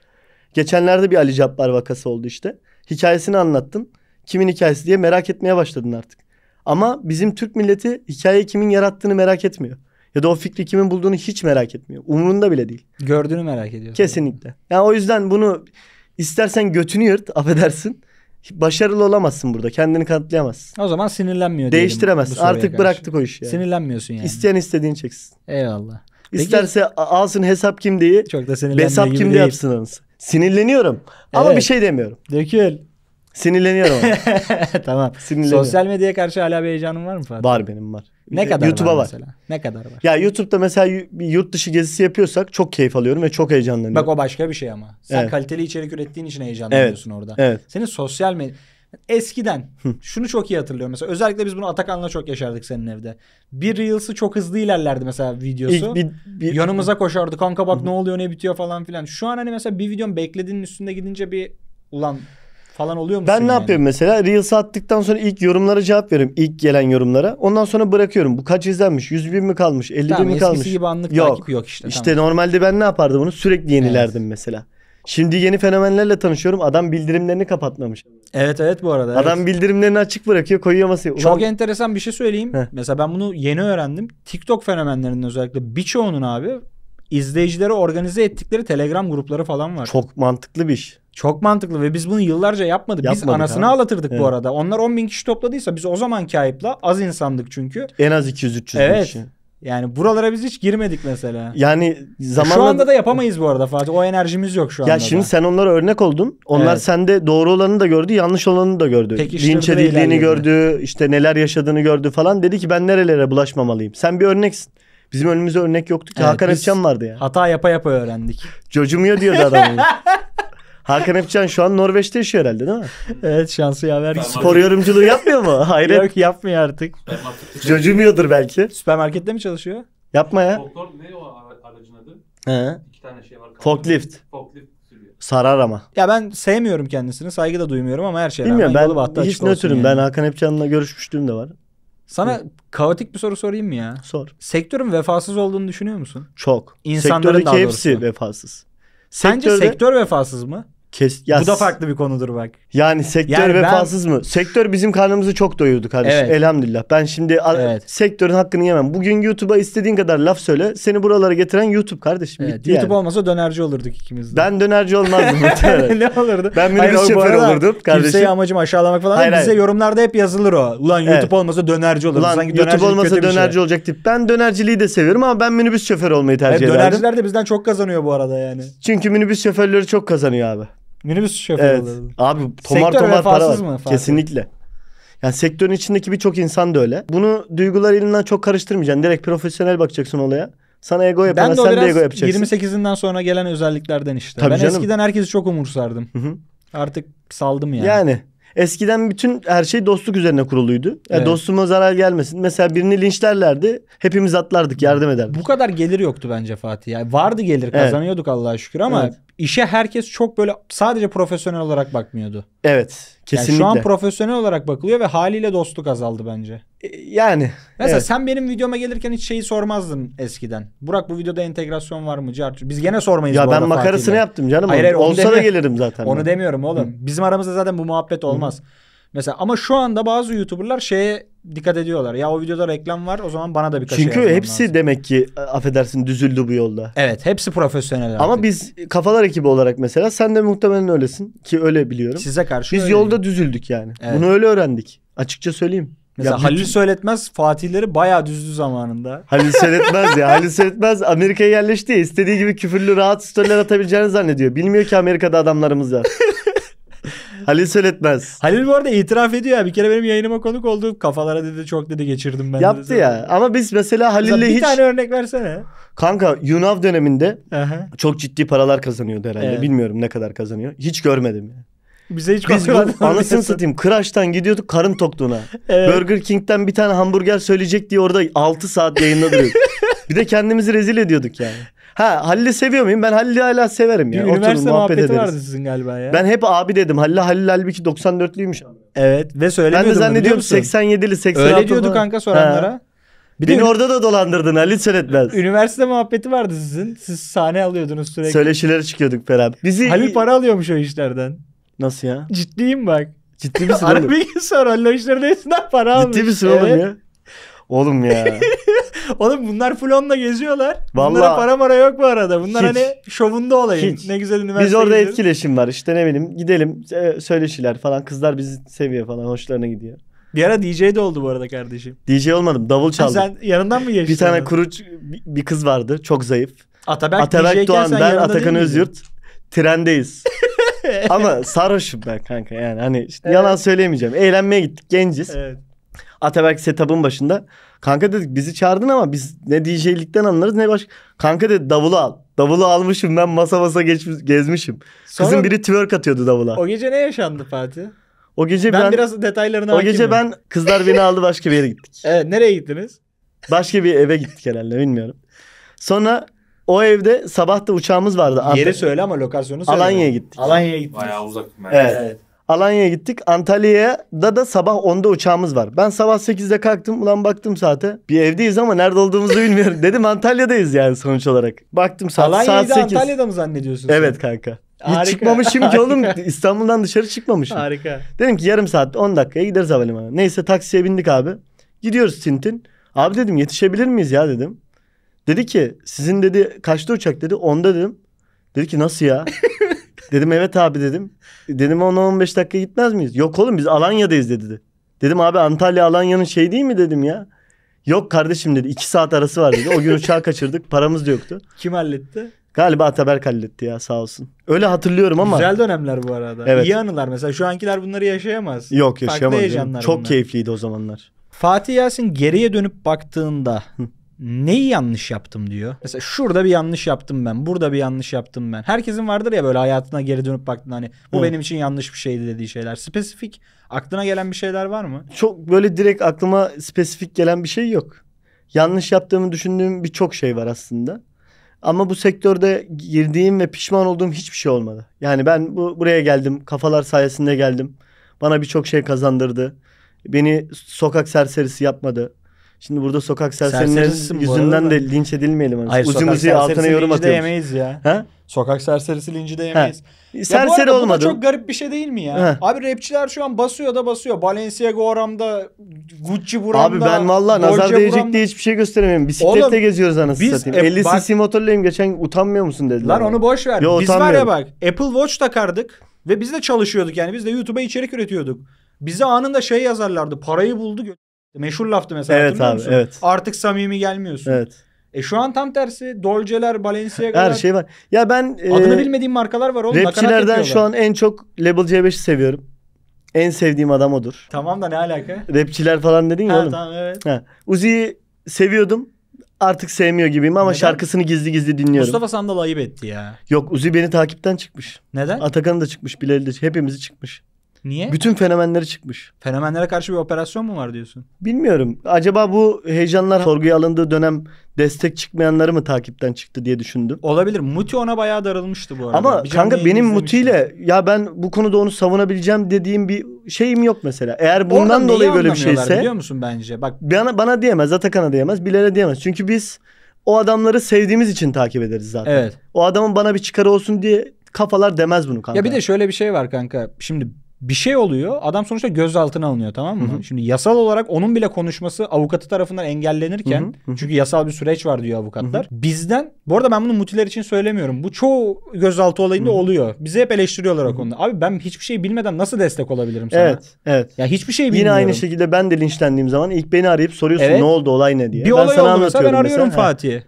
Geçenlerde bir Ali Cabbar vakası oldu işte. Hikayesini anlattın. Kimin hikayesi diye merak etmeye başladın artık. Ama bizim Türk milleti hikayeyi kimin yarattığını merak etmiyor. Ya da o fikri kimin bulduğunu hiç merak etmiyor. Umurunda bile değil. Gördüğünü merak ediyor. Kesinlikle. Yani o yüzden bunu istersen götünü yırt affedersin. Başarılı olamazsın burada. Kendini kanıtlayamazsın. O zaman sinirlenmiyor Değiştiremezsin. Artık karşı. bıraktık o işi. Yani. Sinirlenmiyorsun yani. İsteyen istediğini çeksin. Eyvallah. Peki, İsterse alsın hesap kimliği. Çok da sinirlenmiyor Hesap kimliği yapsın anısı. Sinirleniyorum. Evet. Ama bir şey demiyorum. Dökül. Sinirleniyorum. tamam. Sinirleniyorum. Sosyal medyaya karşı hala bir heyecanın var mı Fatih? Var benim var. Ne kadar YouTube'a var, var mesela? Ne kadar var? Ya YouTube'da mesela bir yurt dışı gezisi yapıyorsak çok keyif alıyorum ve çok heyecanlanıyorum. Bak o başka bir şey ama. Sen evet. kaliteli içerik ürettiğin için heyecanlanıyorsun evet. orada. Evet. Senin sosyal medya Eskiden şunu çok iyi hatırlıyorum mesela özellikle biz bunu Atakan'la çok yaşardık senin evde. Bir Reels'ı çok hızlı ilerlerdi mesela videosu. İlk bir, bir... Yanımıza koşardı kanka bak ne oluyor ne bitiyor falan filan. Şu an hani mesela bir videon beklediğinin üstünde gidince bir ulan falan oluyor mu? Ben ne yani? yapıyorum mesela? Reels attıktan sonra ilk yorumlara cevap veriyorum. İlk gelen yorumlara. Ondan sonra bırakıyorum. Bu kaç izlenmiş? 100 bin mi kalmış? 50 tamam, bin mi kalmış? gibi anlık yok. takip yok işte. İşte tamam. normalde ben ne yapardım bunu? Sürekli yenilerdim evet. mesela. Şimdi yeni fenomenlerle tanışıyorum. Adam bildirimlerini kapatmamış. Evet evet bu arada. Adam evet. bildirimlerini açık bırakıyor koyuyor masaya. Ulan... Çok enteresan bir şey söyleyeyim. Heh. Mesela ben bunu yeni öğrendim. TikTok fenomenlerinin özellikle birçoğunun abi izleyicileri organize ettikleri Telegram grupları falan var. Çok mantıklı bir iş. Çok mantıklı ve biz bunu yıllarca yapmadık. Yapmadık biz anasını abi. ağlatırdık evet. bu arada. Onlar 10 bin kişi topladıysa biz o zaman ayıpla az insandık çünkü. En az 200-300 evet. kişi. Yani buralara biz hiç girmedik mesela. Yani zamanla... Şu anda da yapamayız bu arada Fatih. O enerjimiz yok şu anda. Ya şimdi da. sen onlara örnek oldun. Onlar evet. sende doğru olanı da gördü, yanlış olanı da gördü. Linç edildiğini gördü, işte neler yaşadığını gördü falan. Dedi ki ben nerelere bulaşmamalıyım. Sen bir örneksin. Bizim önümüzde örnek yoktu ki. Evet, Hakan Özcan vardı ya. Hata yapa yapa öğrendik. Cocumuyor diyordu adam. Hakan Efcan şu an Norveç'te yaşıyor herhalde değil mi? Evet şansı yaver. Tamam. Spor yorumculuğu yapmıyor mu? Hayret. Yok yapmıyor artık. Cocumuyordur belki. Süpermarkette mi çalışıyor? Yapma ya. Doktor ne o aracın adı? He. İki tane şey var. Forklift. Forklift. Sarar ama. Ya ben sevmiyorum kendisini. Saygı da duymuyorum ama her şeyden. Bilmiyorum ben, ben hiç nötrüm. Yani. Ben Hakan Epcan'la görüşmüştüm de var. Sana Hı. kaotik bir soru sorayım mı ya? Sor. Sektörün vefasız olduğunu düşünüyor musun? Çok. İnsanların Sektördeki hepsi vefasız. Sektörde... Sence sektör vefasız mı? Kes, ya, Bu da farklı bir konudur bak. Yani sektör yani vefasız ben... mı? Sektör bizim karnımızı çok doyurdu kardeşim. Evet. Elhamdülillah. Ben şimdi evet. sektörün hakkını yemem. Bugün YouTube'a istediğin kadar laf söyle. Seni buralara getiren YouTube kardeşim. Evet, Bitti YouTube yani. olmasa dönerci olurduk ikimiz de. Ben dönerci olmazdım. ne olurdu? Ben minibüs şoförü olurdum kardeşim. Kimseyi amacım aşağılamak falan. Hayır, Bize hayır. yorumlarda hep yazılır o. Ulan YouTube evet. olmasa dönerci olurduk. Ulan Sanki YouTube olmasa şey. dönerci şey. olacak tip. Ben dönerciliği de seviyorum ama ben minibüs şoförü olmayı tercih ederim. Dönerciler de bizden çok kazanıyor bu arada yani. Çünkü minibüs şoförleri çok kazanıyor abi. Minibüs şoförü evet. olurdu. Abi tomar Sektör tomar para var. Mı, Kesinlikle. Yani sektörün içindeki birçok insan da öyle. Bunu duygular elinden çok karıştırmayacaksın. Direkt profesyonel bakacaksın olaya. Sana ego yapana ben de sen de ego yapacaksın. 28'inden sonra gelen özelliklerden işte. Tabii ben canım. eskiden herkesi çok umursardım. Hı-hı. Artık saldım yani. Yani Eskiden bütün her şey dostluk üzerine kuruluydu. Yani evet. Dostuma zarar gelmesin. Mesela birini linçlerlerdi. Hepimiz atlardık, yardım ederdik. Bu kadar gelir yoktu bence Fatih. Yani vardı gelir, kazanıyorduk evet. Allah'a şükür ama evet işe herkes çok böyle sadece profesyonel olarak bakmıyordu. Evet, kesinlikle. Yani şu an profesyonel olarak bakılıyor ve haliyle dostluk azaldı bence. E, yani. Mesela evet. sen benim videoma gelirken hiç şeyi sormazdın eskiden. Burak bu videoda entegrasyon var mı? Cartu. Biz gene sormayız. Ya ben makarasını yaptım canım. Hayır, hayır, Olsa da gelirim zaten. Onu ben. demiyorum oğlum. Hı. Bizim aramızda zaten bu muhabbet olmaz. Hı. Mesela ama şu anda bazı YouTuber'lar şeye dikkat ediyorlar. Ya o videoda reklam var o zaman bana da birkaç Çünkü hepsi lazım. demek ki e, affedersin düzüldü bu yolda. Evet hepsi profesyonel. Artık. Ama biz kafalar ekibi olarak mesela sen de muhtemelen öylesin ki öyle biliyorum. Size karşı Biz öyleyim. yolda düzüldük yani. Evet. Bunu öyle öğrendik. Açıkça söyleyeyim. Mesela ya Halil bütün... Söyletmez Fatihleri bayağı düzdü zamanında. Halil Söyletmez ya. Halil Söyletmez Amerika'ya yerleşti ya. istediği gibi küfürlü rahat storyler atabileceğini zannediyor. Bilmiyor ki Amerika'da adamlarımız var. Halil söyletmez. Halil bu arada itiraf ediyor ya. Bir kere benim yayınıma konuk oldu. Kafalara dedi çok dedi geçirdim ben. Yaptı dedi. ya. Ama biz mesela Halil'le hiç... Bir tane örnek versene. Kanka Yunav döneminde Aha. çok ciddi paralar kazanıyordu herhalde. Evet. Bilmiyorum ne kadar kazanıyor. Hiç görmedim ya. Bize hiç Biz bu anasını satayım. Crash'tan gidiyorduk karın tokluğuna. Evet. Burger King'den bir tane hamburger söyleyecek diye orada 6 saat yayında duruyorduk. bir de kendimizi rezil ediyorduk yani. Ha Halil'i seviyor muyum? Ben Halil'i hala severim ya. Bir üniversite muhabbet muhabbeti ederiz. vardı sizin galiba ya. Ben hep abi dedim. Halil Halil halbuki 94'lüymüş. Evet ve Ben söylemiyordum. de zannediyorum 87'li 86'lı. Öyle diyordu kanka soranlara. Bir Beni de orada da dolandırdın Halil söyletmez. üniversite muhabbeti vardı sizin. Siz sahne alıyordunuz sürekli. Söyleşilere çıkıyorduk beraber. Bizi Halil para alıyormuş o işlerden. Nasıl ya? Ciddiyim bak. Ciddi misin oğlum? Arabi sor Halil o işlerden para almış. Ciddi misin oğlum ya? Oğlum ya. Oğlum bunlar full geziyorlar. Vallahi, Bunlara para mara yok bu arada. Bunlar hiç, hani şovunda olayın. Hiç. Ne güzel üniversite Biz orada gidiyoruz. etkileşim var işte ne bileyim gidelim e, söyleşiler falan. Kızlar bizi seviyor falan hoşlarına gidiyor. Bir ara DJ de oldu bu arada kardeşim. DJ olmadım davul çaldım. sen yanından mı geçtin? Bir tane kuruç bir kız vardı çok zayıf. Ataberk, Ataberk Doğan ben Atakan Özyurt. Trendeyiz. Ama sarhoşum ben kanka yani hani işte evet. yalan söyleyemeyeceğim. Eğlenmeye gittik genciz. Evet. Ataberk setup'ın başında Kanka dedik bizi çağırdın ama biz ne DJ'likten anlarız ne başka Kanka dedi davulu al. Davulu almışım ben masa masa geçmiş, gezmişim. Sonra, Kızın biri twerk atıyordu davula. O gece ne yaşandı Fatih? O gece ben, ben biraz detaylarına O hakimim. gece ben kızlar beni aldı başka bir yere gittik. Evet nereye gittiniz? Başka bir eve gittik herhalde bilmiyorum. Sonra o evde sabah da uçağımız vardı. Yeri Antep. söyle ama lokasyonu söyle. Alanya'ya gittik. Alanya'ya gittik. Bayağı uzak. Evet. evet. Alanya'ya gittik. Antalya'ya da da sabah 10'da uçağımız var. Ben sabah 8'de kalktım. Ulan baktım saate. Bir evdeyiz ama nerede olduğumuzu bilmiyorum. Dedim Antalya'dayız yani sonuç olarak. Baktım saat, Alanya'yı saat da Antalya'da mı zannediyorsun? sen? Evet kanka. Hiç Harika. çıkmamışım ki oğlum. İstanbul'dan dışarı çıkmamışım. Harika. Dedim ki yarım saat 10 dakikaya gideriz havalimanına. Neyse taksiye bindik abi. Gidiyoruz Tintin. Abi dedim yetişebilir miyiz ya dedim. Dedi ki sizin dedi kaçta uçak dedi 10'da dedim. Dedi ki nasıl ya? Dedim evet abi dedim. Dedim 10-15 dakika gitmez miyiz? Yok oğlum biz Alanya'dayız dedi. Dedim abi Antalya Alanya'nın şey değil mi dedim ya. Yok kardeşim dedi. iki saat arası var dedi. O gün uçağı kaçırdık. Paramız da yoktu. Kim halletti? Galiba Ataberk halletti ya sağ olsun. Öyle hatırlıyorum ama. Güzel dönemler bu arada. Evet. İyi anılar mesela. Şu ankiler bunları yaşayamaz. Yok yaşayamaz. Çok bunlar. keyifliydi o zamanlar. Fatih Yasin geriye dönüp baktığında neyi yanlış yaptım diyor. Mesela şurada bir yanlış yaptım ben. Burada bir yanlış yaptım ben. Herkesin vardır ya böyle hayatına geri dönüp baktığında hani bu Hı. benim için yanlış bir şeydi dediği şeyler. Spesifik aklına gelen bir şeyler var mı? Çok böyle direkt aklıma spesifik gelen bir şey yok. Yanlış yaptığımı düşündüğüm birçok şey var aslında. Ama bu sektörde girdiğim ve pişman olduğum hiçbir şey olmadı. Yani ben bu buraya geldim. Kafalar sayesinde geldim. Bana birçok şey kazandırdı. Beni sokak serserisi yapmadı. Şimdi burada sokak serserileri yüzünden de linç edilmeyelim. Hani. Hayır, Uzumuzu altına yorum atıyoruz. ya. Ha? Sokak serserisi linç edemeyiz. yemeyiz. Ha. Serseri ya olmadı. çok garip bir şey değil mi ya? Ha. Abi rapçiler şu an basıyor da basıyor. Balenciaga oramda, Gucci buramda. Abi ben valla nazar değecek diye hiçbir şey gösteremiyorum. Bisikletle Oğlum, geziyoruz anasını biz, satayım. E, 50 bak, cc motorlayım geçen utanmıyor musun dediler. Lan onu boş ver. Yo, biz var ya bak Apple Watch takardık ve biz de çalışıyorduk yani. Biz de YouTube'a içerik üretiyorduk. Bize anında şey yazarlardı. Parayı buldu Meşhur laftı mesela evet abi, musun? Evet. Artık samimi gelmiyorsun. Evet. E şu an tam tersi. Dolce'ler, Balenciaga'lar. Her şey var. Ya ben... E, Adını e, bilmediğim markalar var oğlum. Rapçilerden şu an en çok Label C5'i seviyorum. En sevdiğim adam odur. Tamam da ne alaka? Rapçiler falan dedin ya ha, oğlum. Tamam evet. Ha. Uzi'yi seviyordum. Artık sevmiyor gibiyim ama Neden? şarkısını gizli gizli dinliyorum. Mustafa Sandal ayıp etti ya. Yok Uzi beni takipten çıkmış. Neden? Atakan da çıkmış, Bilal de hepimizi çıkmış. Niye? Bütün fenomenleri çıkmış. Fenomenlere karşı bir operasyon mu var diyorsun? Bilmiyorum. Acaba bu heyecanlar sorguya alındığı dönem destek çıkmayanları mı takipten çıktı diye düşündüm. Olabilir. Muti ona bayağı darılmıştı bu arada. Ama bir kanka benim Muti ile ya ben bu konuda onu savunabileceğim dediğim bir şeyim yok mesela. Eğer bundan Oradan dolayı böyle bir şeyse. biliyor musun bence? Bak bana, bana diyemez, Atakan'a diyemez, Bilal'e diyemez. Çünkü biz o adamları sevdiğimiz için takip ederiz zaten. Evet. O adamın bana bir çıkarı olsun diye kafalar demez bunu kanka. Ya bir de şöyle bir şey var kanka. Şimdi bir şey oluyor. Adam sonuçta gözaltına alınıyor tamam mı? Hı hı. Şimdi yasal olarak onun bile konuşması avukatı tarafından engellenirken hı hı çünkü yasal bir süreç var diyor avukatlar. Hı hı. Bizden bu arada ben bunu mutiler için söylemiyorum. Bu çoğu gözaltı olayında hı hı. oluyor. Bizi hep eleştiriyorlar hı hı. o konuda. Abi ben hiçbir şey bilmeden nasıl destek olabilirim sana? Evet. Evet. Ya hiçbir şey bilmiyorum. Yine aynı şekilde ben de linçlendiğim zaman ilk beni arayıp soruyorsun evet. ne oldu olay ne diye. Bir ben olay sana anlatıyorum ben arıyorum Fatih'i.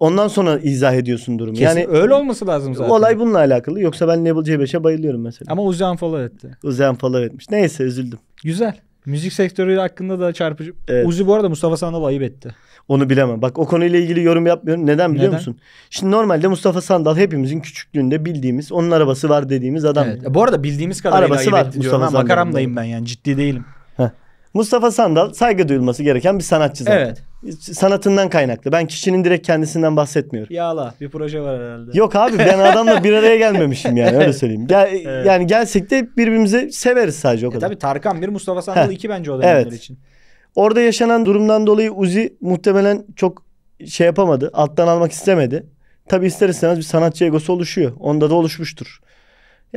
Ondan sonra izah ediyorsun durumu. Kesin. Yani öyle olması lazım zaten. Olay bununla alakalı. Yoksa ben Label C5'e bayılıyorum mesela. Ama Uzayan Follow etti. Uzayan Follow etmiş. Neyse üzüldüm. Güzel. Müzik sektörü hakkında da çarpıcı. Evet. Uzi bu arada Mustafa Sandal ayıp etti. Onu bilemem. Bak o konuyla ilgili yorum yapmıyorum. Neden biliyor Neden? musun? Şimdi normalde Mustafa Sandal hepimizin küçüklüğünde bildiğimiz, onun arabası var dediğimiz adam. Evet. Bu arada bildiğimiz kadarıyla arabası var, etti Mustafa diyorum. Makaramdayım ben yani ciddi değilim. Heh. Mustafa Sandal saygı duyulması gereken bir sanatçı zaten. Evet sanatından kaynaklı. Ben kişinin direkt kendisinden bahsetmiyorum. Yağla bir proje var herhalde. Yok abi ben adamla bir araya gelmemişim yani öyle söyleyeyim. Gel, evet. Yani gelsek de birbirimizi severiz sadece o e, kadar. E tabii Tarkan bir Mustafa Sandal iki bence o dönemler evet. için. Orada yaşanan durumdan dolayı Uzi muhtemelen çok şey yapamadı. Alttan almak istemedi. Tabi ister istemez bir sanatçı egosu oluşuyor. Onda da oluşmuştur.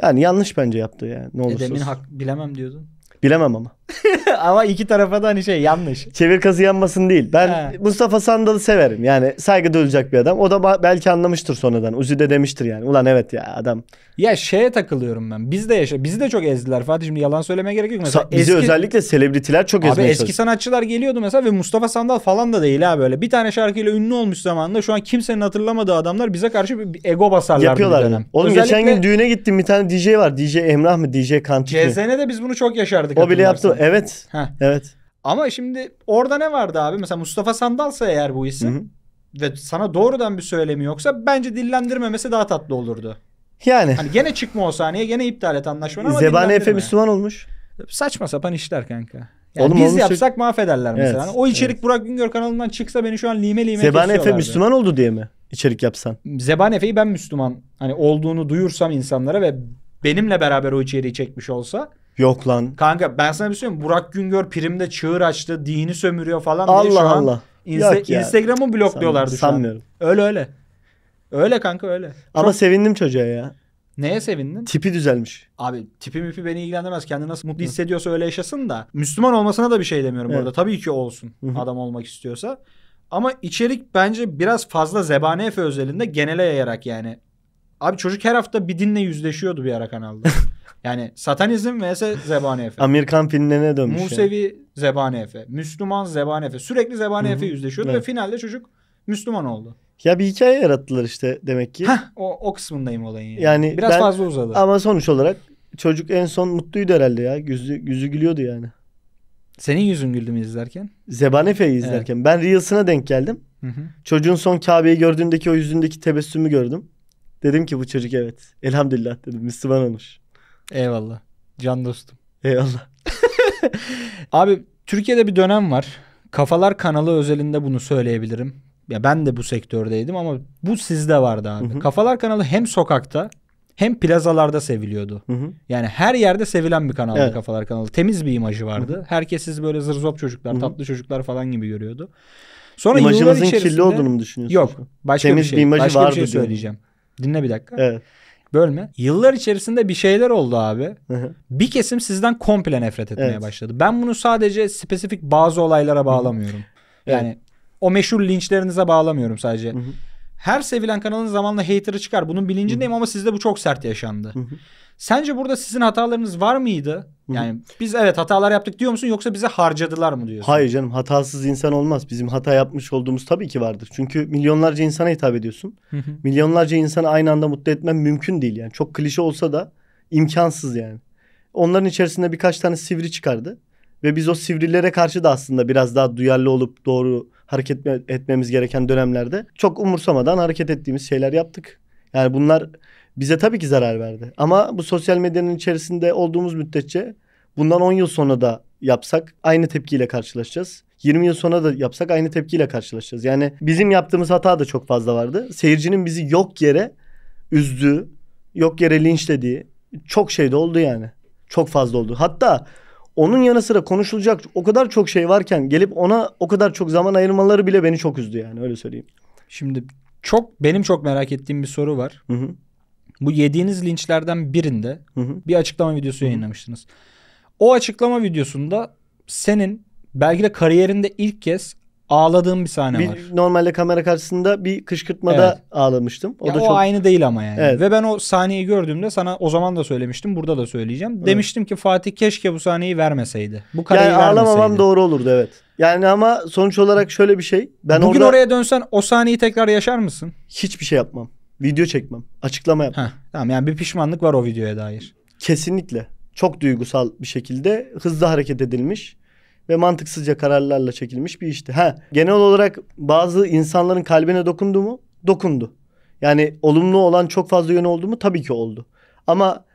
Yani yanlış bence yaptı yani. Ne e, olursa e demin olsun. hak bilemem diyordun. Bilemem ama. ama iki tarafa da hani şey yanlış. Çevir kazı yanmasın değil. Ben He. Mustafa Sandal'ı severim. Yani saygı duyulacak bir adam. O da belki anlamıştır sonradan. Uzi de demiştir yani. Ulan evet ya adam. Ya şeye takılıyorum ben. Biz de yaşa bizi de çok ezdiler Fatih. Şimdi yalan söylemeye gerek yok. Mesela Sa- bizi eski... özellikle selebritiler çok ezmeye Abi eski çalıştı. sanatçılar geliyordu mesela ve Mustafa Sandal falan da değil ha böyle. Bir tane şarkıyla ünlü olmuş zamanında şu an kimsenin hatırlamadığı adamlar bize karşı bir ego basarlar Yapıyorlar. Bir dönem. Oğlum özellikle... geçen gün düğüne gittim bir tane DJ var. DJ Emrah mı? DJ Kantik mi? de biz bunu çok yaşardık vardı. O bile yaptı. Evet. Heh. Evet. Ama şimdi orada ne vardı abi? Mesela Mustafa Sandalsa eğer bu isim ve sana doğrudan bir söylemi yoksa bence dillendirmemesi daha tatlı olurdu. Yani. Hani gene çıkma o sahneye gene iptal et anlaşmanı ama Zebani Efe Müslüman olmuş. Saçma sapan işler kanka. Yani Oğlum, biz şey- yapsak şey... mahvederler mesela. Evet, yani o içerik evet. Burak Güngör kanalından çıksa beni şu an lime lime Zebani Efe Müslüman oldu diye mi içerik yapsan? Zebani Efe'yi ben Müslüman hani olduğunu duyursam insanlara ve benimle beraber o içeriği çekmiş olsa Yok lan. Kanka ben sana bir şey söyleyeyim. Burak Güngör primde çığır açtı. Dini sömürüyor falan. Allah diye şu Allah. An insta- Instagram'ı blokluyorlardı Sanmıyorum. şu an. Sanmıyorum. Öyle öyle. Öyle kanka öyle. Ama Çok... sevindim çocuğa ya. Neye sevindin? Tipi düzelmiş. Abi tipi mipi beni ilgilendirmez. Kendi nasıl mutlu hissediyorsa öyle yaşasın da. Müslüman olmasına da bir şey demiyorum evet. burada. Tabii ki olsun adam olmak istiyorsa. Ama içerik bence biraz fazla Zebane Efe özelinde genele yayarak yani Abi çocuk her hafta bir dinle yüzleşiyordu bir ara kanalda. yani satanizm vs zebani efe. Amerikan filmlerine dönmüş. Musevi yani. zebani efe. Müslüman zebani efe. Sürekli zebani efe yüzleşiyordu evet. ve finalde çocuk Müslüman oldu. Ya bir hikaye yarattılar işte demek ki. Heh, o, o kısmındayım olayın. Yani, yani biraz ben, fazla uzadı. Ama sonuç olarak çocuk en son mutluydu herhalde ya. Yüzü, yüzü gülüyordu yani. Senin yüzün güldü mü izlerken? Zebanefe'yi izlerken. Evet. Ben Reels'ına denk geldim. Hı hı. Çocuğun son Kabe'yi gördüğündeki o yüzündeki tebessümü gördüm. Dedim ki bu çocuk evet. Elhamdülillah dedim. Müslüman olmuş. Eyvallah. Can dostum. Eyvallah. Abi Türkiye'de bir dönem var. Kafalar kanalı özelinde bunu söyleyebilirim. Ya ben de bu sektördeydim ama bu sizde vardı abi. Hı hı. Kafalar kanalı hem sokakta hem plazalarda seviliyordu. Hı hı. Yani her yerde sevilen bir kanaldı evet. Kafalar kanalı. Temiz bir imajı vardı. Hı hı. Herkes siz böyle zırzop çocuklar, hı hı. tatlı çocuklar falan gibi görüyordu. Sonra İmajınızın içerisinde... kirli olduğunu mu düşünüyorsunuz? Yok. Başka Temiz bir, şey, bir imajı başka vardı bir şey söyleyeceğim. Diyorum. Dinle bir dakika. Evet. Bölme. Yıllar içerisinde bir şeyler oldu abi. bir kesim sizden komple nefret etmeye evet. başladı. Ben bunu sadece spesifik bazı olaylara bağlamıyorum. Yani o meşhur linçlerinize bağlamıyorum sadece. Her sevilen kanalın zamanla hater'ı çıkar. Bunun bilincindeyim ama sizde bu çok sert yaşandı. Sence burada sizin hatalarınız var mıydı? Yani biz evet hatalar yaptık diyor musun yoksa bize harcadılar mı diyorsun? Hayır canım hatasız insan olmaz. Bizim hata yapmış olduğumuz tabii ki vardır. Çünkü milyonlarca insana hitap ediyorsun. milyonlarca insanı aynı anda mutlu etmen mümkün değil yani. Çok klişe olsa da imkansız yani. Onların içerisinde birkaç tane sivri çıkardı. Ve biz o sivrilere karşı da aslında biraz daha duyarlı olup doğru hareket etmemiz gereken dönemlerde çok umursamadan hareket ettiğimiz şeyler yaptık. Yani bunlar bize tabii ki zarar verdi. Ama bu sosyal medyanın içerisinde olduğumuz müddetçe bundan 10 yıl sonra da yapsak aynı tepkiyle karşılaşacağız. 20 yıl sonra da yapsak aynı tepkiyle karşılaşacağız. Yani bizim yaptığımız hata da çok fazla vardı. Seyircinin bizi yok yere üzdüğü, yok yere linçlediği çok şey de oldu yani. Çok fazla oldu. Hatta onun yanı sıra konuşulacak o kadar çok şey varken gelip ona o kadar çok zaman ayırmaları bile beni çok üzdü yani öyle söyleyeyim. Şimdi çok benim çok merak ettiğim bir soru var. Hı hı. Bu yediğiniz linçlerden birinde hı hı. bir açıklama videosu hı hı. yayınlamıştınız. O açıklama videosunda senin belki de kariyerinde ilk kez ağladığın bir sahne bir, var. Normalde kamera karşısında bir kışkırtmada evet. ağlamıştım. O ya da o çok... aynı değil ama yani. Evet. Ve ben o sahneyi gördüğümde sana o zaman da söylemiştim, burada da söyleyeceğim. Evet. Demiştim ki Fatih keşke bu sahneyi vermeseydi. Bu kareyi yani vermeseydi. ağlamamam doğru olurdu evet. Yani ama sonuç olarak şöyle bir şey. Ben Bugün orada... oraya dönsen o sahneyi tekrar yaşar mısın? Hiçbir şey yapmam. Video çekmem. Açıklama yapmam. tamam yani bir pişmanlık var o videoya dair. Kesinlikle. Çok duygusal bir şekilde hızlı hareket edilmiş ve mantıksızca kararlarla çekilmiş bir işti. Ha, genel olarak bazı insanların kalbine dokundu mu? Dokundu. Yani olumlu olan çok fazla yönü oldu mu? Tabii ki oldu. Ama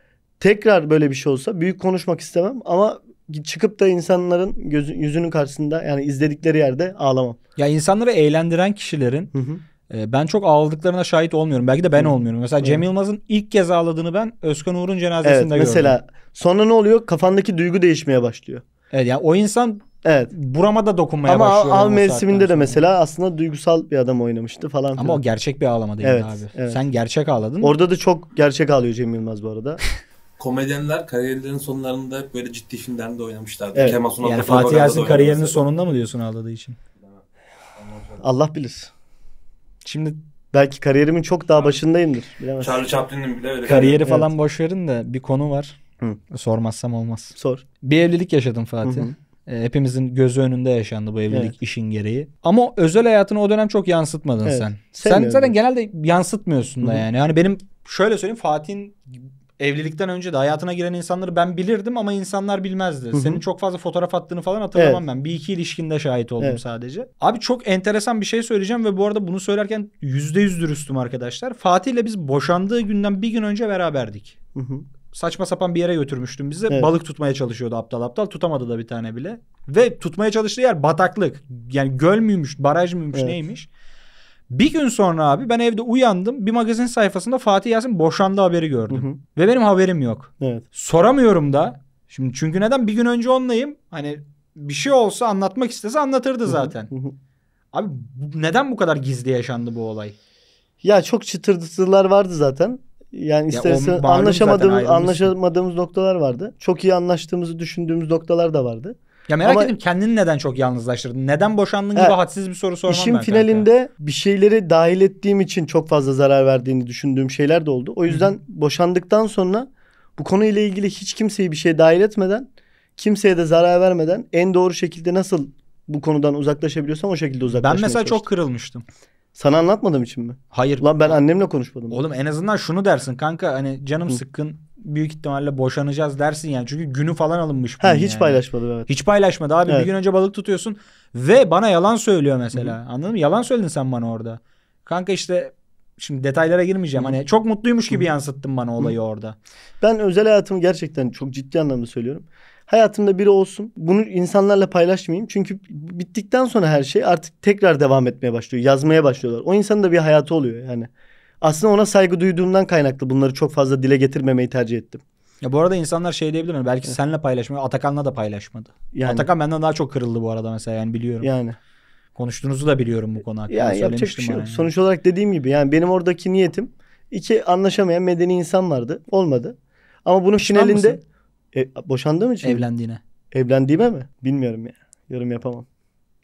tekrar böyle bir şey olsa büyük konuşmak istemem ama çıkıp da insanların gözü, yüzünün karşısında yani izledikleri yerde ağlamam. Ya insanları eğlendiren kişilerin hı hı ee, ben çok ağladıklarına şahit olmuyorum. Belki de ben Hı. olmuyorum. Mesela Hı. Cem Yılmaz'ın ilk kez ağladığını ben Özkan Uğur'un cenazesinde evet, gördüm. Mesela sonra ne oluyor? Kafandaki duygu değişmeye başlıyor. Evet yani o insan Evet. Burama da dokunmaya Ama başlıyor. Ama av mevsiminde de mesela aslında duygusal bir adam oynamıştı falan. Ama falan. o gerçek bir ağlama değil evet, abi. Evet. Sen gerçek ağladın. Orada da çok gerçek ağlıyor Cem Yılmaz bu arada. komedyenler kariyerlerinin sonlarında hep böyle ciddi filmlerde oynamışlardı. Evet. Kemal yani Fatih Ersin kariyerinin sonunda mı diyorsun ağladığı için? Allah bilir. Şimdi belki kariyerimin çok daha başındayımdır. Bilemezsin. Charlie Chaplin'in bile öyle. Kariyeri yani. falan evet. boş verin de bir konu var. Hı. Sormazsam olmaz. Sor. Bir evlilik yaşadım Fatih. Hı hı. Ee, hepimizin gözü önünde yaşandı bu evlilik evet. işin gereği. Ama özel hayatını o dönem çok yansıtmadın evet. sen. Sen zaten genelde yansıtmıyorsun da Hı-hı. yani. Yani benim şöyle söyleyeyim Fatih'in evlilikten önce de hayatına giren insanları ben bilirdim ama insanlar bilmezdi. Hı-hı. Senin çok fazla fotoğraf attığını falan hatırlamam evet. ben. Bir iki ilişkinde şahit oldum evet. sadece. Abi çok enteresan bir şey söyleyeceğim ve bu arada bunu söylerken yüzde yüz dürüstüm arkadaşlar. Fatih ile biz boşandığı günden bir gün önce beraberdik. Hı-hı saçma sapan bir yere götürmüştüm bizi. Evet. Balık tutmaya çalışıyordu aptal aptal. Tutamadı da bir tane bile. Ve tutmaya çalıştığı yer bataklık. Yani göl müymüş, baraj mıymış evet. neymiş. Bir gün sonra abi ben evde uyandım. Bir magazin sayfasında Fatih Yasin boşandı haberi gördüm. Hı hı. Ve benim haberim yok. Evet. Soramıyorum da. Şimdi çünkü neden? Bir gün önce onlayım. Hani bir şey olsa anlatmak istese anlatırdı zaten. Hı hı. Abi neden bu kadar gizli yaşandı bu olay? Ya çok çıtırtılar vardı zaten. Yani istersen ya anlaşamadığımız anlaşamadığımız noktalar vardı. Çok iyi anlaştığımızı düşündüğümüz noktalar da vardı. Ya merak Ama ettim kendini neden çok yalnızlaştırdın? Neden boşandın gibi hadsiz bir soru sormam İşim ben. İşin finalinde kanka. bir şeyleri dahil ettiğim için çok fazla zarar verdiğini düşündüğüm şeyler de oldu. O yüzden Hı-hı. boşandıktan sonra bu konuyla ilgili hiç kimseyi bir şey dahil etmeden, kimseye de zarar vermeden en doğru şekilde nasıl bu konudan uzaklaşabiliyorsam o şekilde uzaklaşmaya Ben mesela çalıştım. çok kırılmıştım. Sana anlatmadığım için mi? Hayır. Lan ben annemle konuşmadım. Oğlum en azından şunu dersin kanka hani canım Hı. sıkkın büyük ihtimalle boşanacağız dersin yani. Çünkü günü falan alınmış. Ha hiç yani. paylaşmadı evet. Hiç paylaşmadı abi. Evet. Bir gün önce balık tutuyorsun ve bana yalan söylüyor mesela. Hı-hı. Anladın mı? Yalan söyledin sen bana orada. Kanka işte şimdi detaylara girmeyeceğim. Hı-hı. Hani çok mutluymuş gibi Hı-hı. yansıttın bana olayı Hı-hı. orada. Ben özel hayatımı gerçekten çok ciddi anlamda söylüyorum. Hayatımda biri olsun. Bunu insanlarla paylaşmayayım. Çünkü bittikten sonra her şey artık tekrar devam etmeye başlıyor. Yazmaya başlıyorlar. O insanın da bir hayatı oluyor yani aslında ona saygı duyduğumdan kaynaklı bunları çok fazla dile getirmemeyi tercih ettim. Ya bu arada insanlar şey diyebilir mi? Belki senle seninle paylaşmıyor. Atakan'la da paylaşmadı. Yani. Atakan benden daha çok kırıldı bu arada mesela yani biliyorum. Yani. Konuştuğunuzu da biliyorum bu konu hakkında. Ya, yapacak bir şey yok. Sonuç olarak dediğim gibi yani benim oradaki niyetim iki anlaşamayan medeni insan vardı. Olmadı. Ama bunun Pişman finalinde... Mısın? E, boşandığım için. Evlendiğine. Evlendiğime mi? Bilmiyorum ya. Yorum yapamam.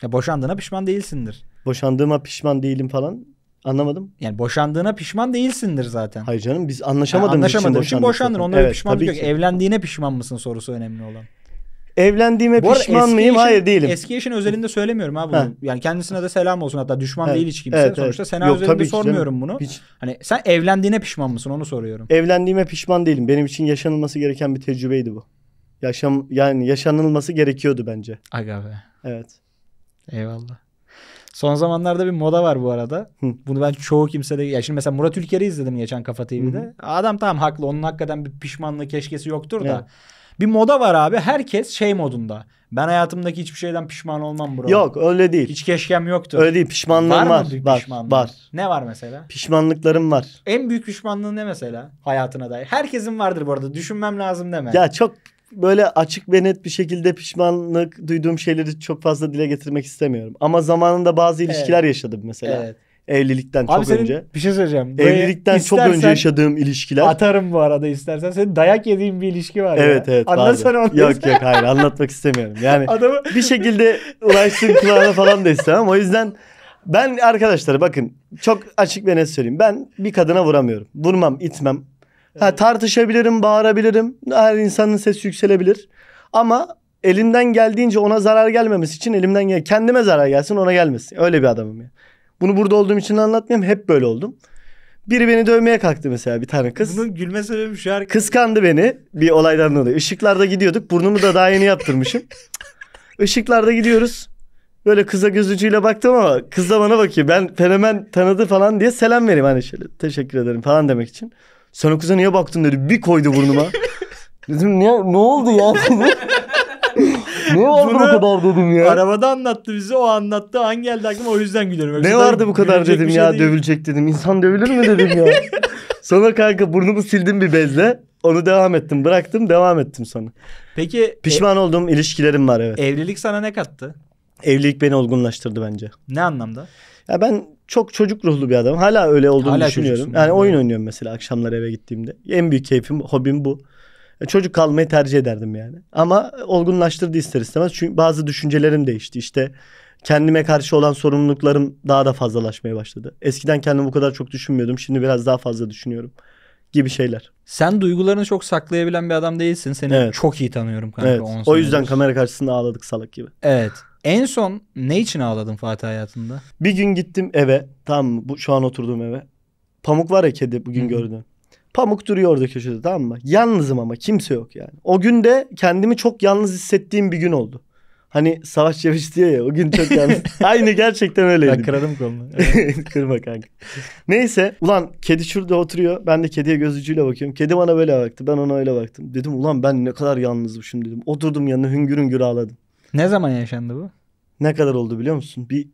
Ya boşandığına pişman değilsindir. Boşandığıma pişman değilim falan Anlamadım. Yani boşandığına pişman değilsindir zaten. Hayır canım biz anlaşamadığımız yani anlaşamadığın için boşandık. boşandın. Onlara evet, pişmanlık yok. Ki. Evlendiğine pişman mısın sorusu önemli olan. Evlendiğime Bu pişman mıyım? Eşin, Hayır değilim. Eski eşin özelinde söylemiyorum ha Bunu. Yani kendisine de selam olsun. Hatta düşman ha. değil hiç kimse. Evet, Sonuçta evet. Sena Yok, özelinde sormuyorum bunu. Hiç. Hani sen evlendiğine pişman mısın? Onu soruyorum. Evlendiğime pişman değilim. Benim için yaşanılması gereken bir tecrübeydi bu. Yaşam yani yaşanılması gerekiyordu bence. Aga be. Evet. Eyvallah. Son zamanlarda bir moda var bu arada. Hı. Bunu ben çoğu kimsede... Ya şimdi mesela Murat Ülker'i izledim geçen Kafa TV'de. Hı Adam tamam haklı. Onun hakikaten bir pişmanlığı keşkesi yoktur da. Evet. Bir moda var abi. Herkes şey modunda. Ben hayatımdaki hiçbir şeyden pişman olmam bro. Yok öyle değil. Hiç keşkem yoktu. Öyle değil pişmanlığım var. Var mı var, Var. Ne var mesela? Pişmanlıklarım var. En büyük pişmanlığın ne mesela hayatına dair? Herkesin vardır bu arada. Düşünmem lazım deme. Ya çok böyle açık ve net bir şekilde pişmanlık duyduğum şeyleri çok fazla dile getirmek istemiyorum. Ama zamanında bazı ilişkiler evet. yaşadım mesela. Evet. Evlilikten Abi çok önce. bir şey söyleyeceğim. evlilikten çok önce yaşadığım ilişkiler. Atarım bu arada istersen. Senin dayak yediğin bir ilişki var evet, ya. Evet Anlatsana onu. Yok yok hayır anlatmak istemiyorum. Yani Adamı... bir şekilde ulaşsın kulağına falan da istemem. O yüzden ben arkadaşlar bakın çok açık ve net söyleyeyim. Ben bir kadına vuramıyorum. Vurmam, itmem. Ha, tartışabilirim, bağırabilirim. Her insanın sesi yükselebilir. Ama elimden geldiğince ona zarar gelmemesi için elimden gel kendime zarar gelsin ona gelmesin. Öyle bir adamım ya. Bunu burada olduğum için anlatmıyorum. Hep böyle oldum. Biri beni dövmeye kalktı mesela bir tane kız. Bunun gülme sebebi şu arkadaş. Kıskandı beni bir olaydan dolayı. Işıklarda gidiyorduk. Burnumu da daha yeni yaptırmışım. Işıklarda gidiyoruz. Böyle kıza göz ucuyla baktım ama kız da bana bakıyor. Ben fenomen tanıdı falan diye selam vereyim hani şöyle. Teşekkür ederim falan demek için. Sen o kıza niye baktın dedi. Bir koydu burnuma. dedim ne, ne oldu ya ne vardı bu kadar dedim ya. Arabada anlattı bize o anlattı an geldi aklıma o yüzden gülüyorum. Yoksa ne vardı bu kadar dedim şey ya değil. dövülecek dedim. İnsan dövülür mü dedim ya. sonra kanka burnumu sildim bir bezle. Onu devam ettim bıraktım devam ettim sonra. Peki. Pişman e, olduğum ilişkilerim var evet. Evlilik sana ne kattı? Evlilik beni olgunlaştırdı bence. Ne anlamda? Ya ben çok çocuk ruhlu bir adamım. Hala öyle olduğunu Hala düşünüyorum. Yani oyun yani. oynuyorum mesela akşamlar eve gittiğimde. En büyük keyfim, hobim bu. E, çocuk kalmayı tercih ederdim yani. Ama olgunlaştırdı ister istemez. Çünkü bazı düşüncelerim değişti. İşte kendime karşı olan sorumluluklarım daha da fazlalaşmaya başladı. Eskiden kendimi bu kadar çok düşünmüyordum. Şimdi biraz daha fazla düşünüyorum gibi şeyler. Sen duygularını çok saklayabilen bir adam değilsin. Seni evet. çok iyi tanıyorum kanka. Evet. O yüzden kamera karşısında ağladık salak gibi. Evet. En son ne için ağladın Fatih hayatında? Bir gün gittim eve. Tamam mı? Bu, şu an oturduğum eve. Pamuk var ya kedi bugün gördüm. Pamuk duruyor orada köşede tamam mı? Yalnızım ama kimse yok yani. O gün de kendimi çok yalnız hissettiğim bir gün oldu. Hani Savaş Ceviç diye ya o gün çok yalnız. Aynı gerçekten öyleydi. Ben kırarım kolunu. Evet. Kırma kanka. Neyse ulan kedi şurada oturuyor. Ben de kediye göz ucuyla bakıyorum. Kedi bana böyle baktı. Ben ona öyle baktım. Dedim ulan ben ne kadar yalnızım şimdi dedim. Oturdum yanına hüngür hüngür ağladım. Ne zaman yaşandı bu? Ne kadar oldu biliyor musun? Bir